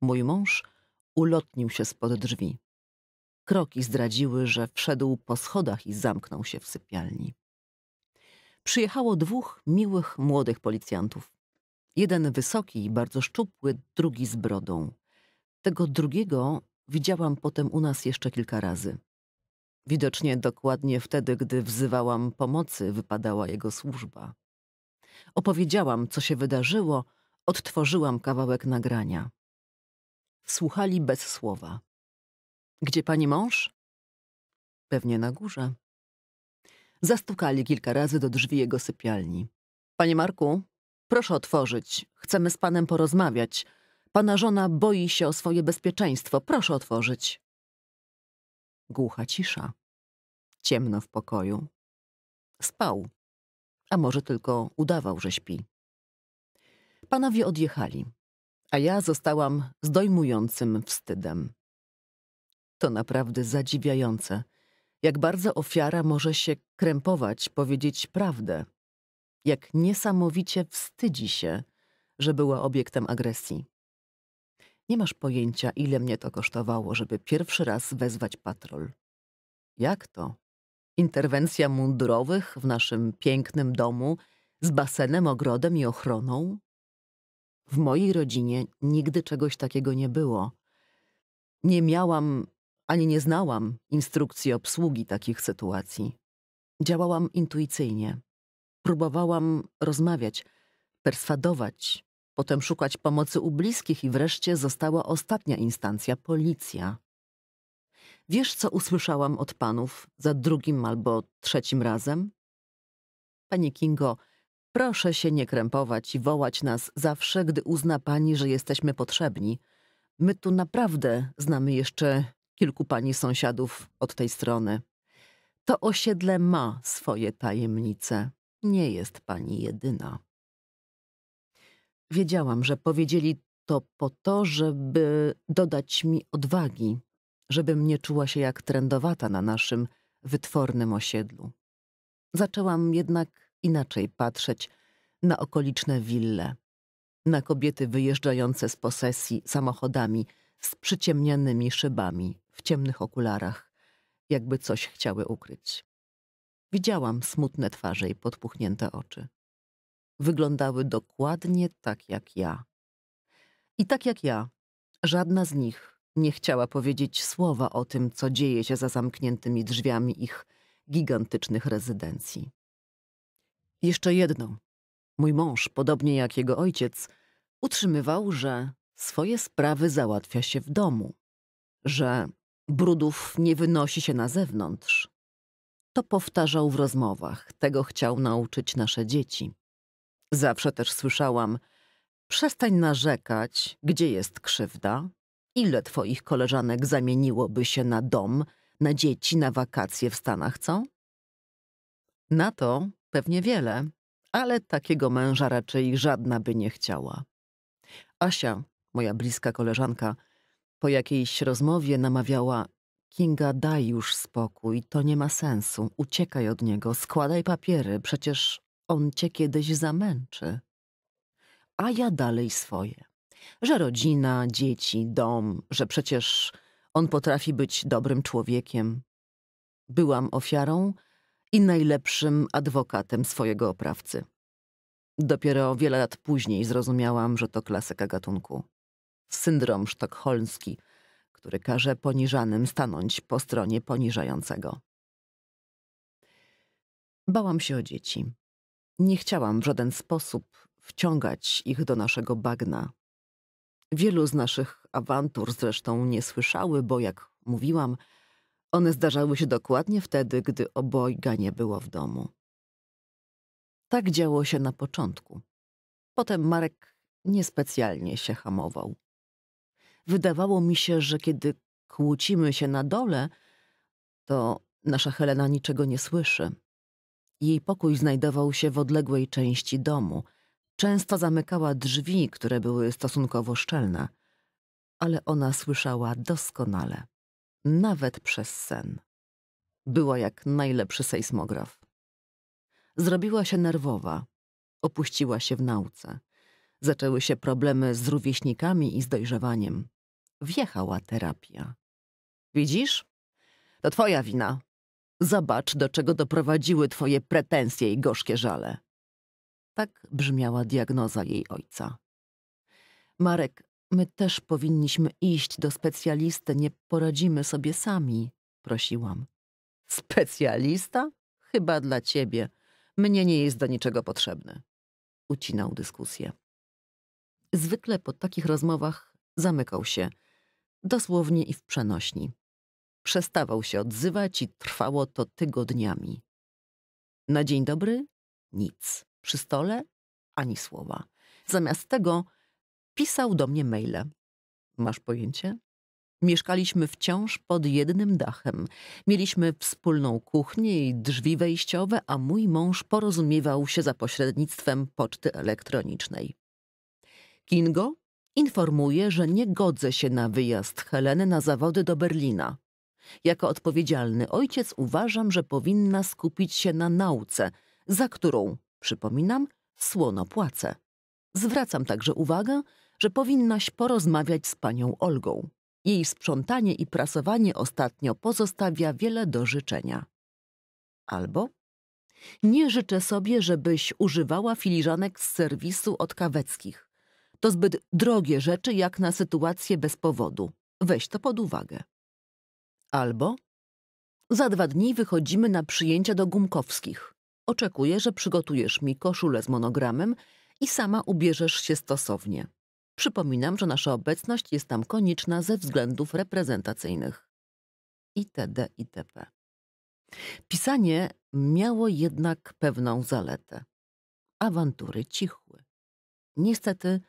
Mój mąż ulotnił się spod drzwi. Kroki zdradziły, że wszedł po schodach i zamknął się w sypialni. Przyjechało dwóch miłych młodych policjantów. Jeden wysoki, i bardzo szczupły, drugi z brodą. Tego drugiego widziałam potem u nas jeszcze kilka razy. Widocznie dokładnie wtedy, gdy wzywałam pomocy, wypadała jego służba. Opowiedziałam, co się wydarzyło, odtworzyłam kawałek nagrania. Słuchali bez słowa. Gdzie pani mąż? Pewnie na górze. Zastukali kilka razy do drzwi jego sypialni. Panie Marku, Proszę otworzyć. Chcemy z panem porozmawiać. Pana żona boi się o swoje bezpieczeństwo. Proszę otworzyć. Głucha cisza. Ciemno w pokoju. Spał. A może tylko udawał, że śpi. Panowie odjechali, a ja zostałam zdojmującym wstydem. To naprawdę zadziwiające, jak bardzo ofiara może się krępować, powiedzieć prawdę, jak niesamowicie wstydzi się, że była obiektem agresji. Nie masz pojęcia, ile mnie to kosztowało, żeby pierwszy raz wezwać patrol. Jak to? Interwencja mundurowych w naszym pięknym domu z basenem, ogrodem i ochroną? W mojej rodzinie nigdy czegoś takiego nie było. Nie miałam ani nie znałam instrukcji obsługi takich sytuacji. Działałam intuicyjnie próbowałam rozmawiać, perswadować, potem szukać pomocy u bliskich i wreszcie została ostatnia instancja policja. Wiesz, co usłyszałam od panów za drugim albo trzecim razem? Panie Kingo, proszę się nie krępować i wołać nas zawsze, gdy uzna pani, że jesteśmy potrzebni. My tu naprawdę znamy jeszcze kilku pani sąsiadów od tej strony. To osiedle ma swoje tajemnice. Nie jest pani jedyna. Wiedziałam, że powiedzieli to po to, żeby dodać mi odwagi, żebym nie czuła się jak trędowata na naszym wytwornym osiedlu. Zaczęłam jednak inaczej patrzeć na okoliczne wille, na kobiety wyjeżdżające z posesji samochodami z przyciemnianymi szybami w ciemnych okularach, jakby coś chciały ukryć. Widziałam smutne twarze i podpuchnięte oczy. Wyglądały dokładnie tak jak ja. I tak jak ja, żadna z nich nie chciała powiedzieć słowa o tym, co dzieje się za zamkniętymi drzwiami ich gigantycznych rezydencji. Jeszcze jedno. Mój mąż, podobnie jak jego ojciec, utrzymywał, że swoje sprawy załatwia się w domu, że brudów nie wynosi się na zewnątrz, to powtarzał w rozmowach, tego chciał nauczyć nasze dzieci. Zawsze też słyszałam: przestań narzekać, gdzie jest krzywda, ile twoich koleżanek zamieniłoby się na dom, na dzieci, na wakacje w Stanach, co? Na to pewnie wiele, ale takiego męża raczej żadna by nie chciała. Asia, moja bliska koleżanka, po jakiejś rozmowie namawiała Kinga, daj już spokój, to nie ma sensu. Uciekaj od niego, składaj papiery, przecież on cię kiedyś zamęczy. A ja dalej swoje. Że rodzina, dzieci, dom, że przecież on potrafi być dobrym człowiekiem. Byłam ofiarą i najlepszym adwokatem swojego oprawcy. Dopiero wiele lat później zrozumiałam, że to klasyka gatunku. Syndrom sztokholmski – który każe poniżanym stanąć po stronie poniżającego. Bałam się o dzieci. Nie chciałam w żaden sposób wciągać ich do naszego bagna. Wielu z naszych awantur zresztą nie słyszały, bo jak mówiłam, one zdarzały się dokładnie wtedy, gdy obojga nie było w domu. Tak działo się na początku. Potem Marek niespecjalnie się hamował. Wydawało mi się, że kiedy kłócimy się na dole, to nasza Helena niczego nie słyszy. Jej pokój znajdował się w odległej części domu. Często zamykała drzwi, które były stosunkowo szczelne, ale ona słyszała doskonale, nawet przez sen. Była jak najlepszy sejsmograf. Zrobiła się nerwowa, opuściła się w nauce. Zaczęły się problemy z rówieśnikami i z dojrzewaniem. Wjechała terapia. Widzisz? To twoja wina. Zobacz, do czego doprowadziły twoje pretensje i gorzkie żale. Tak brzmiała diagnoza jej ojca. Marek, my też powinniśmy iść do specjalisty, nie poradzimy sobie sami, prosiłam. Specjalista? Chyba dla ciebie. Mnie nie jest do niczego potrzebny. Ucinał dyskusję zwykle po takich rozmowach zamykał się, dosłownie i w przenośni. Przestawał się odzywać i trwało to tygodniami. Na dzień dobry nic. Przy stole ani słowa. Zamiast tego pisał do mnie maile. Masz pojęcie? Mieszkaliśmy wciąż pod jednym dachem. Mieliśmy wspólną kuchnię i drzwi wejściowe, a mój mąż porozumiewał się za pośrednictwem poczty elektronicznej. Kingo informuje, że nie godzę się na wyjazd Heleny na zawody do Berlina. Jako odpowiedzialny ojciec uważam, że powinna skupić się na nauce, za którą, przypominam, słono płacę. Zwracam także uwagę, że powinnaś porozmawiać z panią Olgą. Jej sprzątanie i prasowanie ostatnio pozostawia wiele do życzenia. Albo nie życzę sobie, żebyś używała filiżanek z serwisu od kaweckich. To zbyt drogie rzeczy jak na sytuację bez powodu. Weź to pod uwagę. Albo za dwa dni wychodzimy na przyjęcia do Gumkowskich. Oczekuję, że przygotujesz mi koszulę z monogramem i sama ubierzesz się stosownie. Przypominam, że nasza obecność jest tam konieczna ze względów reprezentacyjnych. Itd. itp. Pisanie miało jednak pewną zaletę. Awantury cichły. Niestety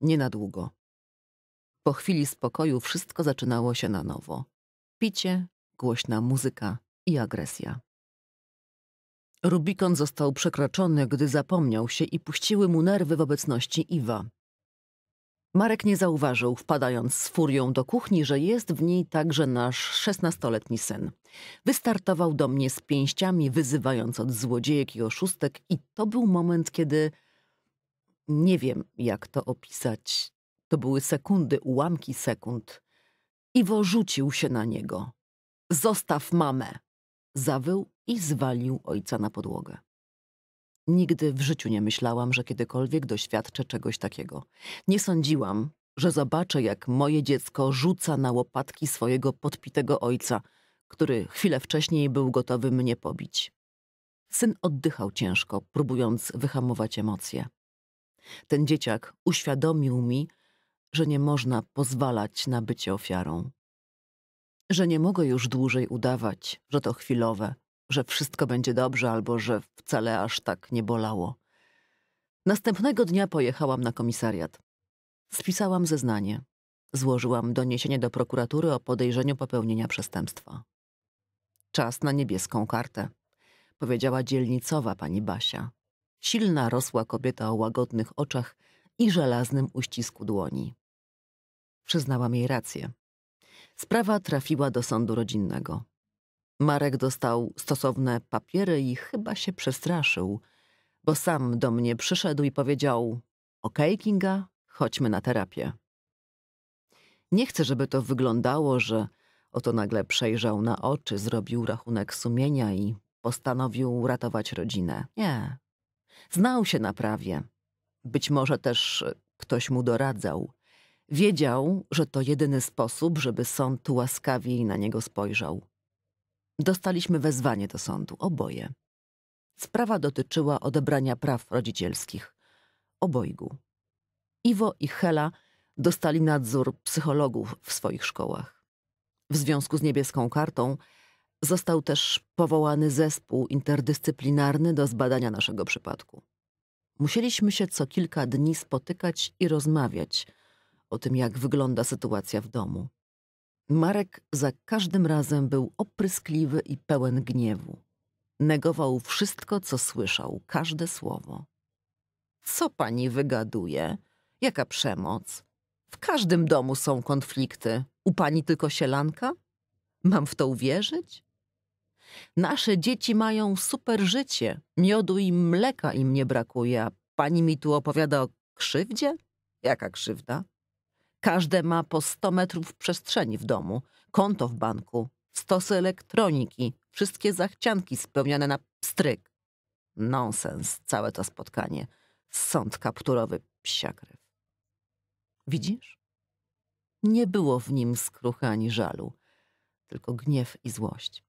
nie na długo. Po chwili spokoju wszystko zaczynało się na nowo. Picie, głośna muzyka i agresja. Rubikon został przekroczony, gdy zapomniał się i puściły mu nerwy w obecności Iwa. Marek nie zauważył, wpadając z furią do kuchni, że jest w niej także nasz szesnastoletni syn. Wystartował do mnie z pięściami, wyzywając od złodziejek i oszustek i to był moment, kiedy nie wiem, jak to opisać. To były sekundy, ułamki sekund. Iwo rzucił się na niego. Zostaw mamę! Zawył i zwalił ojca na podłogę. Nigdy w życiu nie myślałam, że kiedykolwiek doświadczę czegoś takiego. Nie sądziłam, że zobaczę, jak moje dziecko rzuca na łopatki swojego podpitego ojca, który chwilę wcześniej był gotowy mnie pobić. Syn oddychał ciężko, próbując wyhamować emocje. Ten dzieciak uświadomił mi, że nie można pozwalać na bycie ofiarą. Że nie mogę już dłużej udawać, że to chwilowe, że wszystko będzie dobrze albo że wcale aż tak nie bolało. Następnego dnia pojechałam na komisariat. Spisałam zeznanie. Złożyłam doniesienie do prokuratury o podejrzeniu popełnienia przestępstwa. Czas na niebieską kartę, powiedziała dzielnicowa pani Basia silna rosła kobieta o łagodnych oczach i żelaznym uścisku dłoni. Przyznałam jej rację. Sprawa trafiła do sądu rodzinnego. Marek dostał stosowne papiery i chyba się przestraszył, bo sam do mnie przyszedł i powiedział: OK, Kinga, chodźmy na terapię. Nie chcę, żeby to wyglądało, że oto nagle przejrzał na oczy, zrobił rachunek sumienia i postanowił ratować rodzinę. Nie. Znał się na prawie. Być może też e, ktoś mu doradzał. Wiedział, że to jedyny sposób, żeby sąd łaskawiej na niego spojrzał. Dostaliśmy wezwanie do sądu, oboje. Sprawa dotyczyła odebrania praw rodzicielskich. Obojgu. Iwo i Hela dostali nadzór psychologów w swoich szkołach. W związku z niebieską kartą Został też powołany zespół interdyscyplinarny do zbadania naszego przypadku. Musieliśmy się co kilka dni spotykać i rozmawiać o tym, jak wygląda sytuacja w domu. Marek za każdym razem był opryskliwy i pełen gniewu. Negował wszystko, co słyszał, każde słowo. Co pani wygaduje? Jaka przemoc? W każdym domu są konflikty. U pani tylko sielanka? Mam w to uwierzyć? Nasze dzieci mają super życie, miodu i mleka im nie brakuje, a pani mi tu opowiada o krzywdzie? Jaka krzywda? Każde ma po 100 metrów przestrzeni w domu, konto w banku, stosy elektroniki, wszystkie zachcianki spełniane na pstryk. Nonsens, całe to spotkanie. Sąd kapturowy, psiakryw. Widzisz? Nie było w nim skruchy ani żalu, tylko gniew i złość.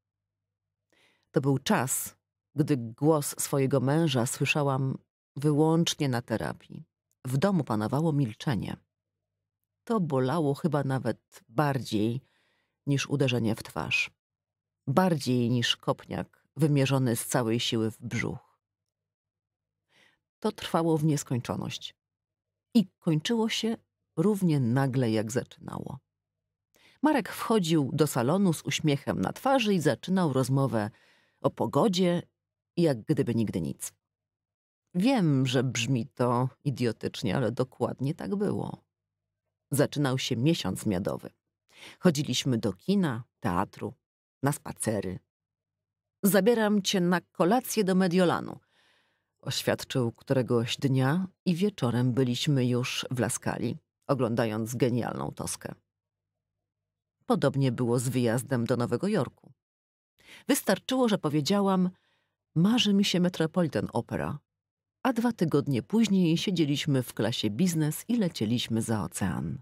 To był czas, gdy głos swojego męża słyszałam wyłącznie na terapii. W domu panowało milczenie. To bolało chyba nawet bardziej niż uderzenie w twarz, bardziej niż kopniak wymierzony z całej siły w brzuch. To trwało w nieskończoność i kończyło się równie nagle, jak zaczynało. Marek wchodził do salonu z uśmiechem na twarzy i zaczynał rozmowę o pogodzie i jak gdyby nigdy nic. Wiem, że brzmi to idiotycznie, ale dokładnie tak było. Zaczynał się miesiąc miadowy. Chodziliśmy do kina, teatru, na spacery. Zabieram cię na kolację do Mediolanu, oświadczył któregoś dnia i wieczorem byliśmy już w Laskali, oglądając genialną Toskę. Podobnie było z wyjazdem do Nowego Jorku. Wystarczyło, że powiedziałam, marzy mi się Metropolitan Opera. A dwa tygodnie później siedzieliśmy w klasie biznes i lecieliśmy za ocean.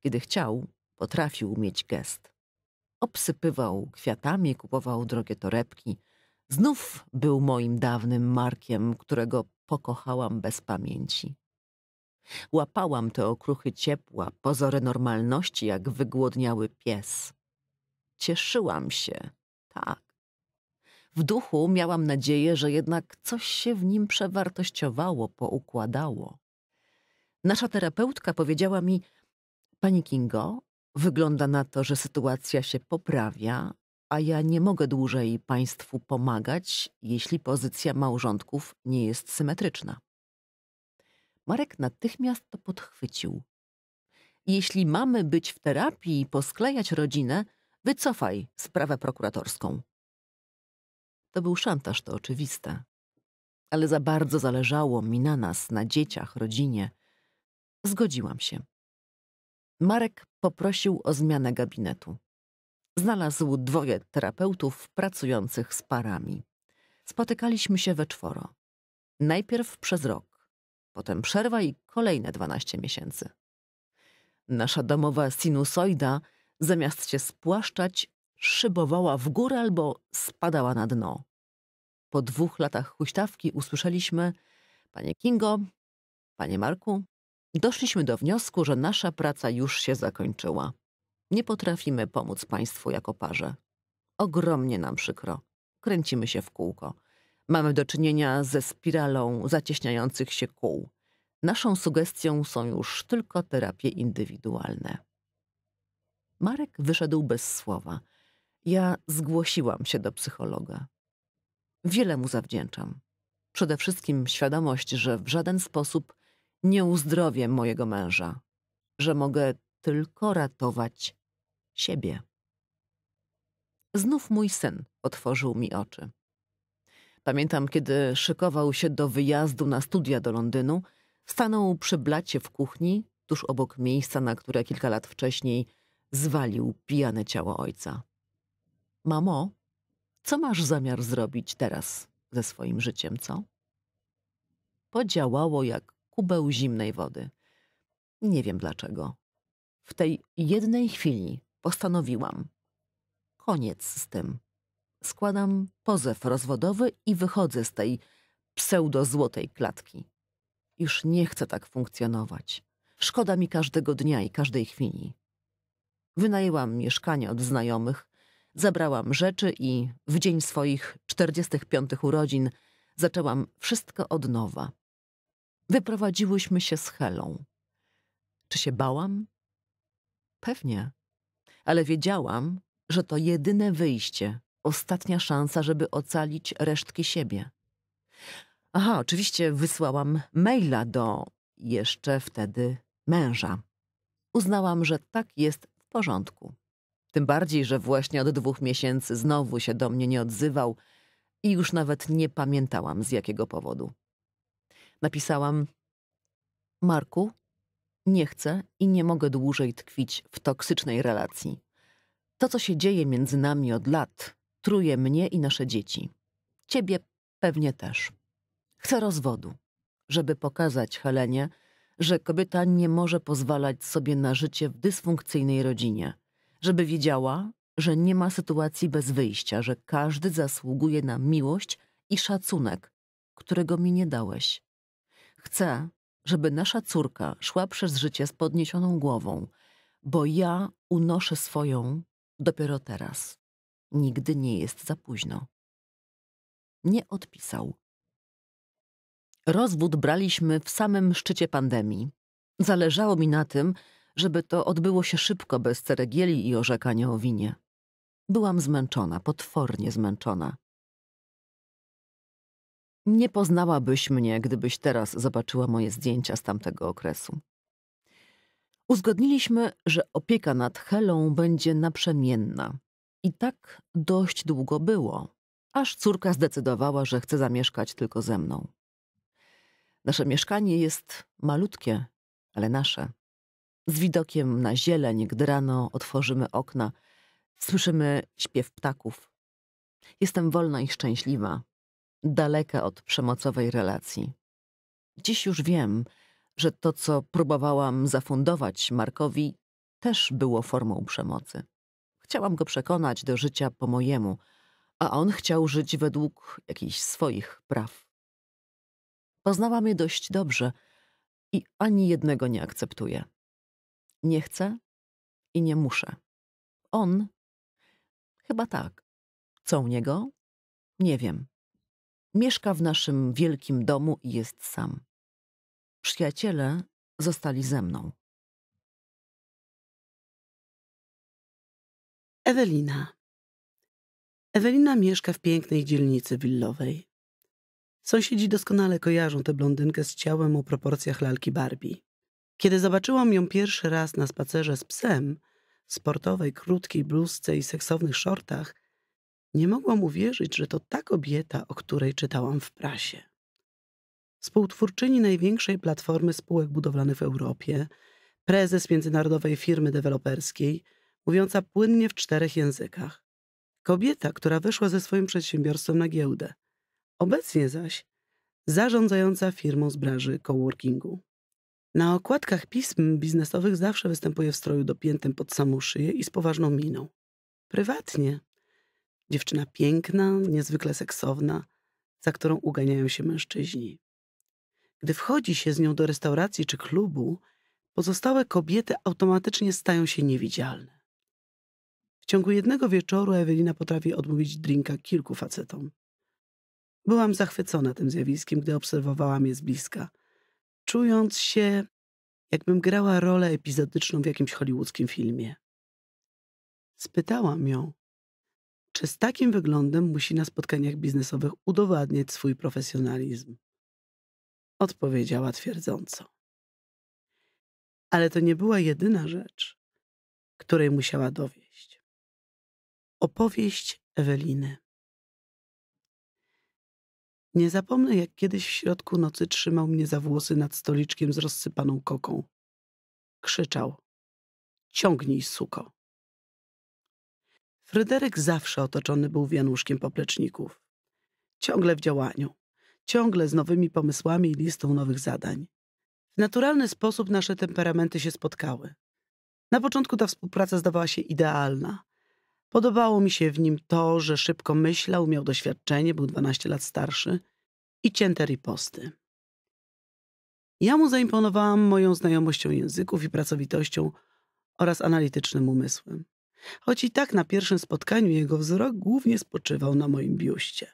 Kiedy chciał, potrafił mieć gest. Obsypywał kwiatami, kupował drogie torebki. Znów był moim dawnym Markiem, którego pokochałam bez pamięci. Łapałam te okruchy ciepła, pozory normalności, jak wygłodniały pies. Cieszyłam się, tak. W duchu miałam nadzieję, że jednak coś się w nim przewartościowało, poukładało. Nasza terapeutka powiedziała mi: Pani Kingo, wygląda na to, że sytuacja się poprawia, a ja nie mogę dłużej Państwu pomagać, jeśli pozycja małżonków nie jest symetryczna. Marek natychmiast to podchwycił. Jeśli mamy być w terapii i posklejać rodzinę, Wycofaj sprawę prokuratorską. To był szantaż, to oczywiste. Ale za bardzo zależało mi na nas, na dzieciach, rodzinie. Zgodziłam się. Marek poprosił o zmianę gabinetu. Znalazł dwoje terapeutów pracujących z parami. Spotykaliśmy się we czworo. Najpierw przez rok, potem przerwa i kolejne 12 miesięcy. Nasza domowa sinusoida zamiast się spłaszczać, szybowała w górę albo spadała na dno. Po dwóch latach huśtawki usłyszeliśmy: Panie Kingo, panie Marku, doszliśmy do wniosku, że nasza praca już się zakończyła. Nie potrafimy pomóc państwu jako parze. Ogromnie nam przykro. Kręcimy się w kółko. Mamy do czynienia ze spiralą zacieśniających się kół. Naszą sugestią są już tylko terapie indywidualne. Marek wyszedł bez słowa. Ja zgłosiłam się do psychologa. Wiele mu zawdzięczam. Przede wszystkim świadomość, że w żaden sposób nie uzdrowię mojego męża, że mogę tylko ratować siebie. Znów mój syn otworzył mi oczy. Pamiętam, kiedy szykował się do wyjazdu na studia do Londynu, stanął przy blacie w kuchni, tuż obok miejsca, na które kilka lat wcześniej zwalił pijane ciało ojca. Mamo, co masz zamiar zrobić teraz ze swoim życiem, co? Podziałało jak kubeł zimnej wody. Nie wiem dlaczego. W tej jednej chwili postanowiłam. Koniec z tym. Składam pozew rozwodowy i wychodzę z tej pseudo-złotej klatki. Już nie chcę tak funkcjonować. Szkoda mi każdego dnia i każdej chwili. Wynajęłam mieszkanie od znajomych, zabrałam rzeczy i w dzień swoich 45 urodzin zaczęłam wszystko od nowa. Wyprowadziłyśmy się z Helą. Czy się bałam? Pewnie, ale wiedziałam, że to jedyne wyjście, ostatnia szansa, żeby ocalić resztki siebie. Aha, oczywiście wysłałam maila do jeszcze wtedy męża. Uznałam, że tak jest porządku. Tym bardziej, że właśnie od dwóch miesięcy znowu się do mnie nie odzywał i już nawet nie pamiętałam z jakiego powodu. Napisałam: Marku, nie chcę i nie mogę dłużej tkwić w toksycznej relacji. To, co się dzieje między nami od lat, truje mnie i nasze dzieci. Ciebie pewnie też. Chcę rozwodu, żeby pokazać Helenie, że kobieta nie może pozwalać sobie na życie w dysfunkcyjnej rodzinie, żeby wiedziała, że nie ma sytuacji bez wyjścia, że każdy zasługuje na miłość i szacunek, którego mi nie dałeś. Chcę, żeby nasza córka szła przez życie z podniesioną głową, bo ja unoszę swoją dopiero teraz. Nigdy nie jest za późno. Nie odpisał. Rozwód braliśmy w samym szczycie pandemii. Zależało mi na tym, żeby to odbyło się szybko, bez ceregieli i orzekania o winie. Byłam zmęczona, potwornie zmęczona. Nie poznałabyś mnie, gdybyś teraz zobaczyła moje zdjęcia z tamtego okresu. Uzgodniliśmy, że opieka nad Helą będzie naprzemienna. I tak dość długo było, aż córka zdecydowała, że chce zamieszkać tylko ze mną. Nasze mieszkanie jest malutkie, ale nasze. Z widokiem na zieleń, gdy rano otworzymy okna, słyszymy śpiew ptaków. Jestem wolna i szczęśliwa, daleka od przemocowej relacji. Dziś już wiem, że to, co próbowałam zafundować Markowi, też było formą przemocy. Chciałam go przekonać do życia po mojemu, a on chciał żyć według jakichś swoich praw. Poznałam je dość dobrze i ani jednego nie akceptuję. Nie chcę i nie muszę. On? Chyba tak. Co u niego? Nie wiem. Mieszka w naszym wielkim domu i jest sam. Przyjaciele zostali ze mną. Ewelina. Ewelina mieszka w pięknej dzielnicy willowej. Sąsiedzi doskonale kojarzą tę blondynkę z ciałem o proporcjach lalki Barbie. Kiedy zobaczyłam ją pierwszy raz na spacerze z psem, w sportowej, krótkiej bluzce i seksownych shortach, nie mogłam uwierzyć, że to ta kobieta, o której czytałam w prasie. Współtwórczyni największej platformy spółek budowlanych w Europie, prezes międzynarodowej firmy deweloperskiej, mówiąca płynnie w czterech językach. Kobieta, która wyszła ze swoim przedsiębiorstwem na giełdę, Obecnie zaś zarządzająca firmą z branży coworkingu. Na okładkach pism biznesowych zawsze występuje w stroju dopiętym pod samą szyję i z poważną miną. Prywatnie. Dziewczyna piękna, niezwykle seksowna, za którą uganiają się mężczyźni. Gdy wchodzi się z nią do restauracji czy klubu, pozostałe kobiety automatycznie stają się niewidzialne. W ciągu jednego wieczoru Ewelina potrafi odmówić drinka kilku facetom. Byłam zachwycona tym zjawiskiem, gdy obserwowałam je z bliska, czując się, jakbym grała rolę epizodyczną w jakimś hollywoodzkim filmie. Spytałam ją, czy z takim wyglądem musi na spotkaniach biznesowych udowadniać swój profesjonalizm. Odpowiedziała twierdząco. Ale to nie była jedyna rzecz, której musiała dowieść. Opowieść Eweliny. Nie zapomnę, jak kiedyś w środku nocy trzymał mnie za włosy nad stoliczkiem z rozsypaną koką. Krzyczał: Ciągnij, suko. Fryderyk zawsze otoczony był wianuszkiem popleczników. Ciągle w działaniu, ciągle z nowymi pomysłami i listą nowych zadań. W naturalny sposób nasze temperamenty się spotkały. Na początku ta współpraca zdawała się idealna, Podobało mi się w nim to, że szybko myślał, miał doświadczenie, był 12 lat starszy i cięte riposty. Ja mu zaimponowałam moją znajomością języków i pracowitością oraz analitycznym umysłem. Choć i tak na pierwszym spotkaniu jego wzrok głównie spoczywał na moim biuście.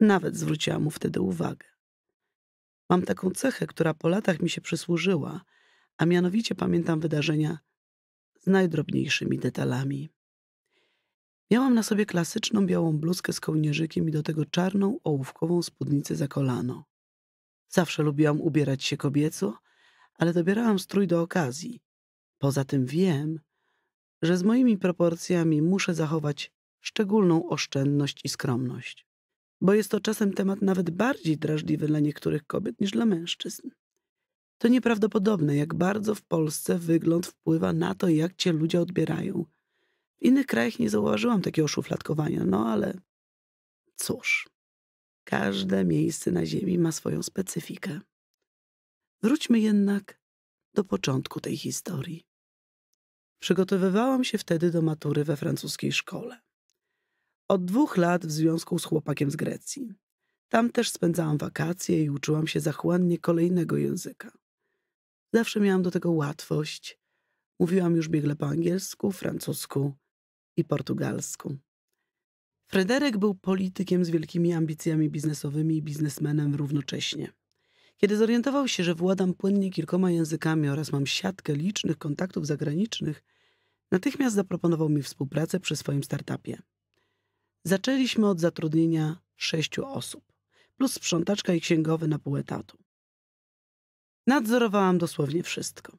Nawet zwróciłam mu wtedy uwagę. Mam taką cechę, która po latach mi się przysłużyła, a mianowicie pamiętam wydarzenia z najdrobniejszymi detalami. Miałam na sobie klasyczną białą bluzkę z kołnierzykiem i do tego czarną, ołówkową spódnicę za kolano. Zawsze lubiłam ubierać się kobieco, ale dobierałam strój do okazji. Poza tym wiem, że z moimi proporcjami muszę zachować szczególną oszczędność i skromność, bo jest to czasem temat nawet bardziej drażliwy dla niektórych kobiet niż dla mężczyzn. To nieprawdopodobne, jak bardzo w Polsce wygląd wpływa na to, jak cię ludzie odbierają innych krajach nie zauważyłam takiego szufladkowania, no ale cóż, każde miejsce na Ziemi ma swoją specyfikę. Wróćmy jednak do początku tej historii. Przygotowywałam się wtedy do matury we francuskiej szkole. Od dwóch lat w związku z chłopakiem z Grecji. Tam też spędzałam wakacje i uczyłam się zachłannie kolejnego języka. Zawsze miałam do tego łatwość. Mówiłam już biegle po angielsku, francusku i portugalsku. Fryderyk był politykiem z wielkimi ambicjami biznesowymi i biznesmenem równocześnie. Kiedy zorientował się, że władam płynnie kilkoma językami oraz mam siatkę licznych kontaktów zagranicznych, natychmiast zaproponował mi współpracę przy swoim startupie. Zaczęliśmy od zatrudnienia sześciu osób, plus sprzątaczka i księgowy na pół etatu. Nadzorowałam dosłownie wszystko.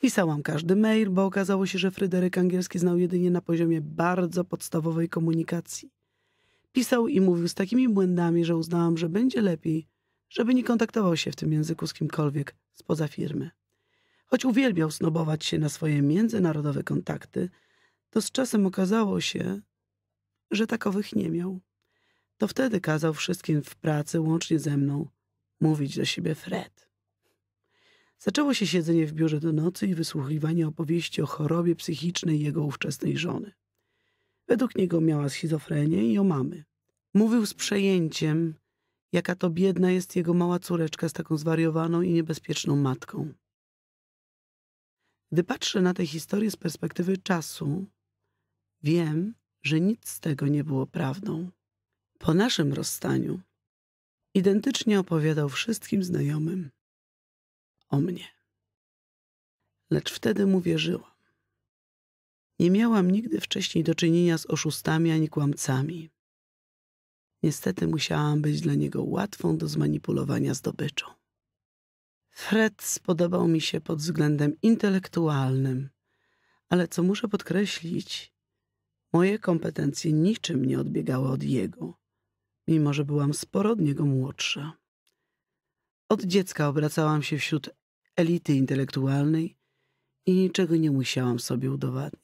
Pisałam każdy mail, bo okazało się, że Fryderyk angielski znał jedynie na poziomie bardzo podstawowej komunikacji. Pisał i mówił z takimi błędami, że uznałam, że będzie lepiej, żeby nie kontaktował się w tym języku z kimkolwiek spoza firmy. Choć uwielbiał snobować się na swoje międzynarodowe kontakty, to z czasem okazało się, że takowych nie miał. To wtedy kazał wszystkim w pracy, łącznie ze mną, mówić do siebie Fred. Zaczęło się siedzenie w biurze do nocy i wysłuchiwanie opowieści o chorobie psychicznej jego ówczesnej żony. Według niego miała schizofrenię i o mamy. Mówił z przejęciem, jaka to biedna jest jego mała córeczka z taką zwariowaną i niebezpieczną matką. Gdy patrzę na tę historię z perspektywy czasu, wiem, że nic z tego nie było prawdą. Po naszym rozstaniu identycznie opowiadał wszystkim znajomym o mnie. Lecz wtedy mu wierzyłam. Nie miałam nigdy wcześniej do czynienia z oszustami ani kłamcami. Niestety musiałam być dla niego łatwą do zmanipulowania zdobyczą. Fred spodobał mi się pod względem intelektualnym, ale co muszę podkreślić, moje kompetencje niczym nie odbiegały od jego, mimo że byłam sporo od niego młodsza. Od dziecka obracałam się wśród elity intelektualnej i niczego nie musiałam sobie udowadniać.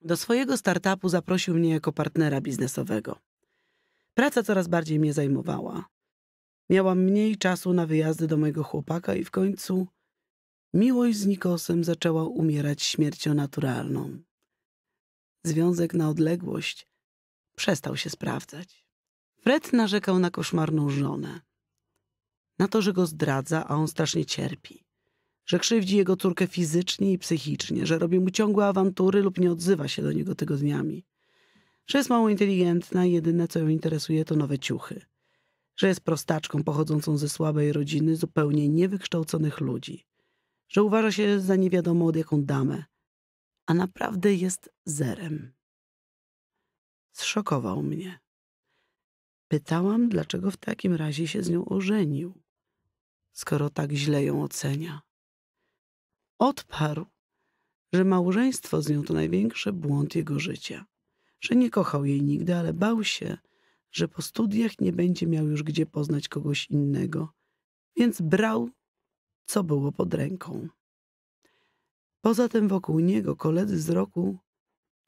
Do swojego startupu zaprosił mnie jako partnera biznesowego. Praca coraz bardziej mnie zajmowała. Miałam mniej czasu na wyjazdy do mojego chłopaka i w końcu miłość z Nikosem zaczęła umierać śmiercią naturalną. Związek na odległość przestał się sprawdzać. Fred narzekał na koszmarną żonę na to, że go zdradza, a on strasznie cierpi, że krzywdzi jego córkę fizycznie i psychicznie, że robi mu ciągłe awantury lub nie odzywa się do niego tygodniami, że jest mało inteligentna i jedyne, co ją interesuje, to nowe ciuchy, że jest prostaczką pochodzącą ze słabej rodziny zupełnie niewykształconych ludzi, że uważa się za niewiadomo od jaką damę, a naprawdę jest zerem. Zszokował mnie. Pytałam, dlaczego w takim razie się z nią ożenił skoro tak źle ją ocenia. Odparł, że małżeństwo z nią to największy błąd jego życia, że nie kochał jej nigdy, ale bał się, że po studiach nie będzie miał już gdzie poznać kogoś innego, więc brał, co było pod ręką. Poza tym wokół niego koledzy z roku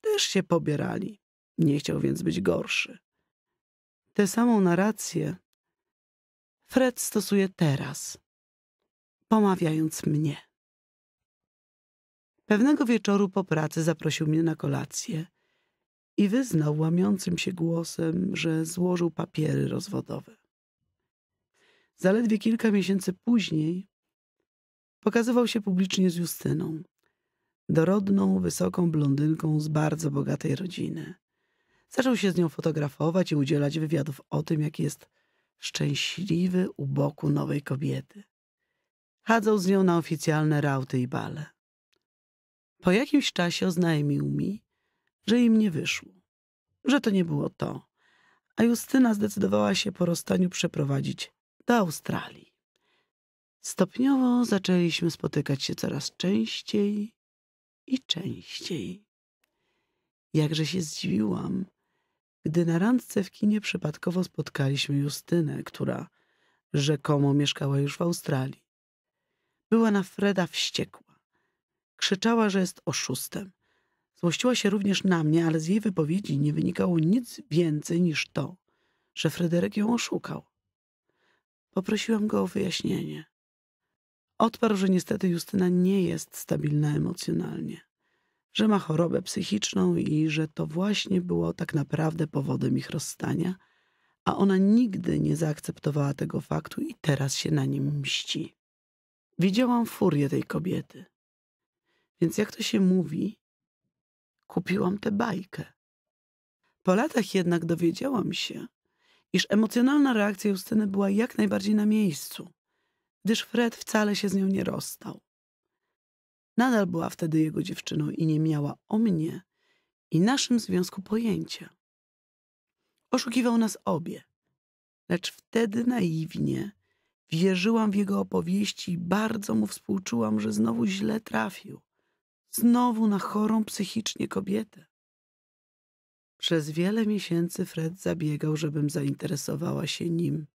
też się pobierali, nie chciał więc być gorszy. Tę samą narrację Fred stosuje teraz, pomawiając mnie. Pewnego wieczoru po pracy zaprosił mnie na kolację i wyznał łamiącym się głosem, że złożył papiery rozwodowe. Zaledwie kilka miesięcy później pokazywał się publicznie z Justyną, dorodną, wysoką blondynką z bardzo bogatej rodziny. Zaczął się z nią fotografować i udzielać wywiadów o tym, jak jest szczęśliwy u boku nowej kobiety. Chadzał z nią na oficjalne rauty i bale. Po jakimś czasie oznajmił mi, że im nie wyszło, że to nie było to, a Justyna zdecydowała się po rozstaniu przeprowadzić do Australii. Stopniowo zaczęliśmy spotykać się coraz częściej i częściej. Jakże się zdziwiłam, gdy na randce w kinie przypadkowo spotkaliśmy Justynę, która rzekomo mieszkała już w Australii. Była na Freda wściekła. Krzyczała, że jest oszustem. Złościła się również na mnie, ale z jej wypowiedzi nie wynikało nic więcej niż to, że Fryderyk ją oszukał. Poprosiłam go o wyjaśnienie. Odparł, że niestety Justyna nie jest stabilna emocjonalnie że ma chorobę psychiczną i że to właśnie było tak naprawdę powodem ich rozstania, a ona nigdy nie zaakceptowała tego faktu i teraz się na nim mści. Widziałam furię tej kobiety. Więc jak to się mówi, kupiłam tę bajkę. Po latach jednak dowiedziałam się, iż emocjonalna reakcja Justyny była jak najbardziej na miejscu, gdyż Fred wcale się z nią nie rozstał. Nadal była wtedy jego dziewczyną i nie miała o mnie i naszym związku pojęcia. Oszukiwał nas obie, lecz wtedy naiwnie wierzyłam w jego opowieści i bardzo mu współczułam, że znowu źle trafił. Znowu na chorą psychicznie kobietę. Przez wiele miesięcy Fred zabiegał, żebym zainteresowała się nim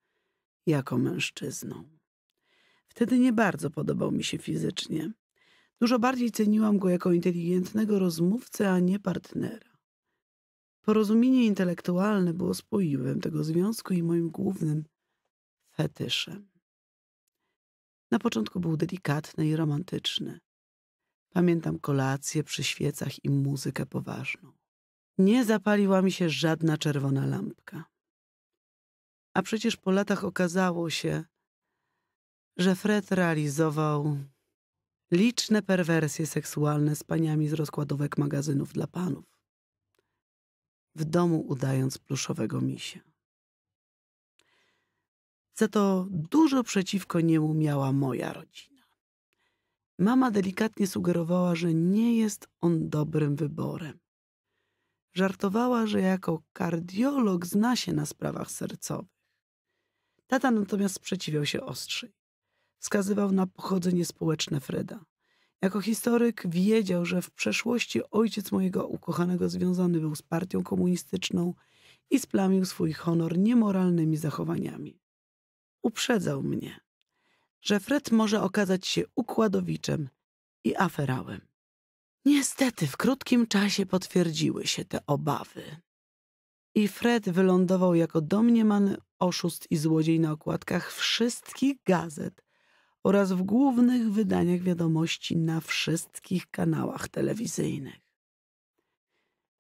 jako mężczyzną. Wtedy nie bardzo podobał mi się fizycznie, Dużo bardziej ceniłam go jako inteligentnego rozmówcę, a nie partnera. Porozumienie intelektualne było spoiwem tego związku i moim głównym fetyszem. Na początku był delikatny i romantyczny. Pamiętam kolację przy świecach i muzykę poważną. Nie zapaliła mi się żadna czerwona lampka. A przecież po latach okazało się, że Fred realizował liczne perwersje seksualne z paniami z rozkładówek magazynów dla panów, w domu udając pluszowego misia. Za to dużo przeciwko niemu miała moja rodzina. Mama delikatnie sugerowała, że nie jest on dobrym wyborem. Żartowała, że jako kardiolog zna się na sprawach sercowych. Tata natomiast sprzeciwiał się ostrzej wskazywał na pochodzenie społeczne Freda. Jako historyk wiedział, że w przeszłości ojciec mojego ukochanego związany był z partią komunistyczną i splamił swój honor niemoralnymi zachowaniami. Uprzedzał mnie, że Fred może okazać się układowiczem i aferałem. Niestety w krótkim czasie potwierdziły się te obawy. I Fred wylądował jako domniemany oszust i złodziej na okładkach wszystkich gazet, oraz w głównych wydaniach wiadomości na wszystkich kanałach telewizyjnych.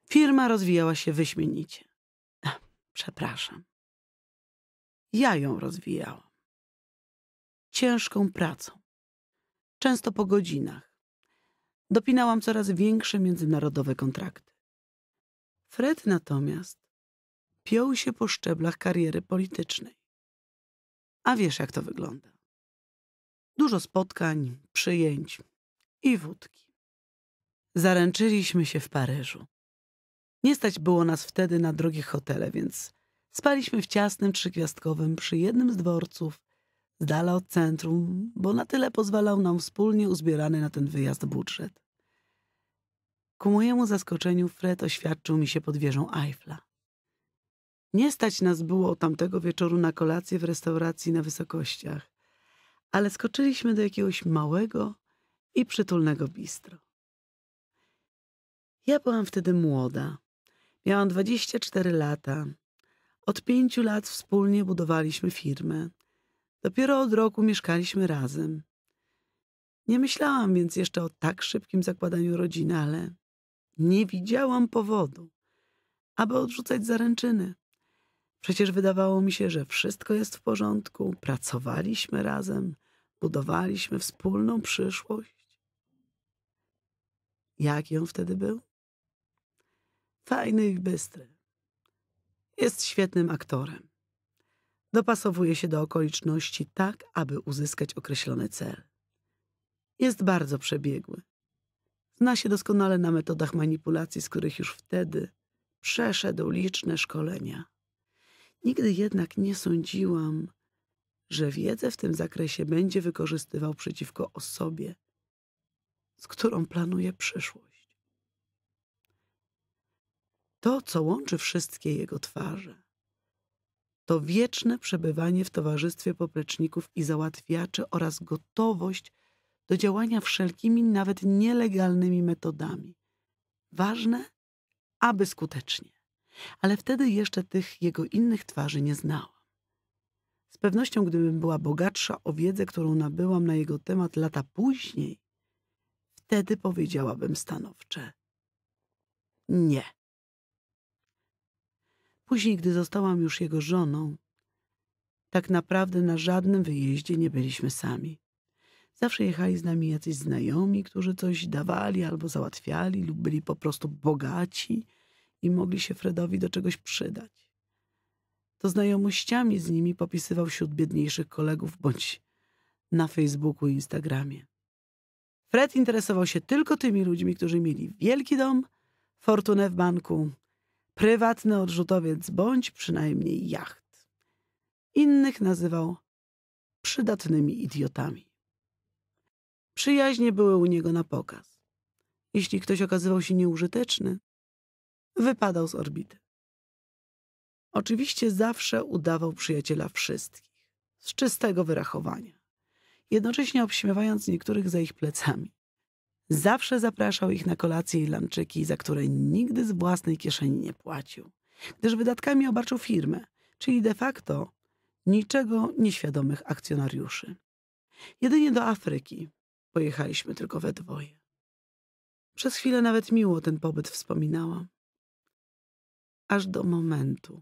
Firma rozwijała się wyśmienicie. przepraszam. Ja ją rozwijałam. Ciężką pracą, często po godzinach. Dopinałam coraz większe międzynarodowe kontrakty. Fred natomiast piął się po szczeblach kariery politycznej. A wiesz, jak to wygląda. Dużo spotkań, przyjęć i wódki. Zaręczyliśmy się w Paryżu. Nie stać było nas wtedy na drogich hotele, więc spaliśmy w ciasnym trzygwiazdkowym przy jednym z dworców, z dala od centrum, bo na tyle pozwalał nam wspólnie uzbierany na ten wyjazd budżet. Ku mojemu zaskoczeniu Fred oświadczył mi się pod wieżą Eiffla. Nie stać nas było tamtego wieczoru na kolację w restauracji na wysokościach ale skoczyliśmy do jakiegoś małego i przytulnego bistro. Ja byłam wtedy młoda. Miałam 24 lata. Od pięciu lat wspólnie budowaliśmy firmę. Dopiero od roku mieszkaliśmy razem. Nie myślałam więc jeszcze o tak szybkim zakładaniu rodziny, ale nie widziałam powodu, aby odrzucać zaręczyny. Przecież wydawało mi się, że wszystko jest w porządku, pracowaliśmy razem, Budowaliśmy wspólną przyszłość. Jaki on wtedy był? Fajny i bystry. Jest świetnym aktorem. Dopasowuje się do okoliczności tak, aby uzyskać określony cel. Jest bardzo przebiegły. Zna się doskonale na metodach manipulacji, z których już wtedy przeszedł liczne szkolenia. Nigdy jednak nie sądziłam, że wiedzę w tym zakresie będzie wykorzystywał przeciwko osobie, z którą planuje przyszłość. To, co łączy wszystkie jego twarze, to wieczne przebywanie w towarzystwie popleczników i załatwiaczy oraz gotowość do działania wszelkimi, nawet nielegalnymi metodami. Ważne, aby skutecznie. Ale wtedy jeszcze tych jego innych twarzy nie znała. Z pewnością, gdybym była bogatsza o wiedzę, którą nabyłam na jego temat lata później, wtedy powiedziałabym stanowcze nie. Później, gdy zostałam już jego żoną, tak naprawdę na żadnym wyjeździe nie byliśmy sami. Zawsze jechali z nami jacyś znajomi, którzy coś dawali albo załatwiali, lub byli po prostu bogaci i mogli się Fredowi do czegoś przydać to znajomościami z nimi popisywał wśród biedniejszych kolegów bądź na Facebooku i Instagramie. Fred interesował się tylko tymi ludźmi, którzy mieli wielki dom, fortunę w banku, prywatny odrzutowiec bądź przynajmniej jacht. Innych nazywał przydatnymi idiotami. Przyjaźnie były u niego na pokaz. Jeśli ktoś okazywał się nieużyteczny, wypadał z orbity. Oczywiście zawsze udawał przyjaciela wszystkich, z czystego wyrachowania, jednocześnie obśmiewając niektórych za ich plecami. Zawsze zapraszał ich na kolacje i lanczyki, za które nigdy z własnej kieszeni nie płacił, gdyż wydatkami obarczył firmę, czyli de facto niczego nieświadomych akcjonariuszy. Jedynie do Afryki pojechaliśmy tylko we dwoje. Przez chwilę nawet miło ten pobyt wspominałam. Aż do momentu,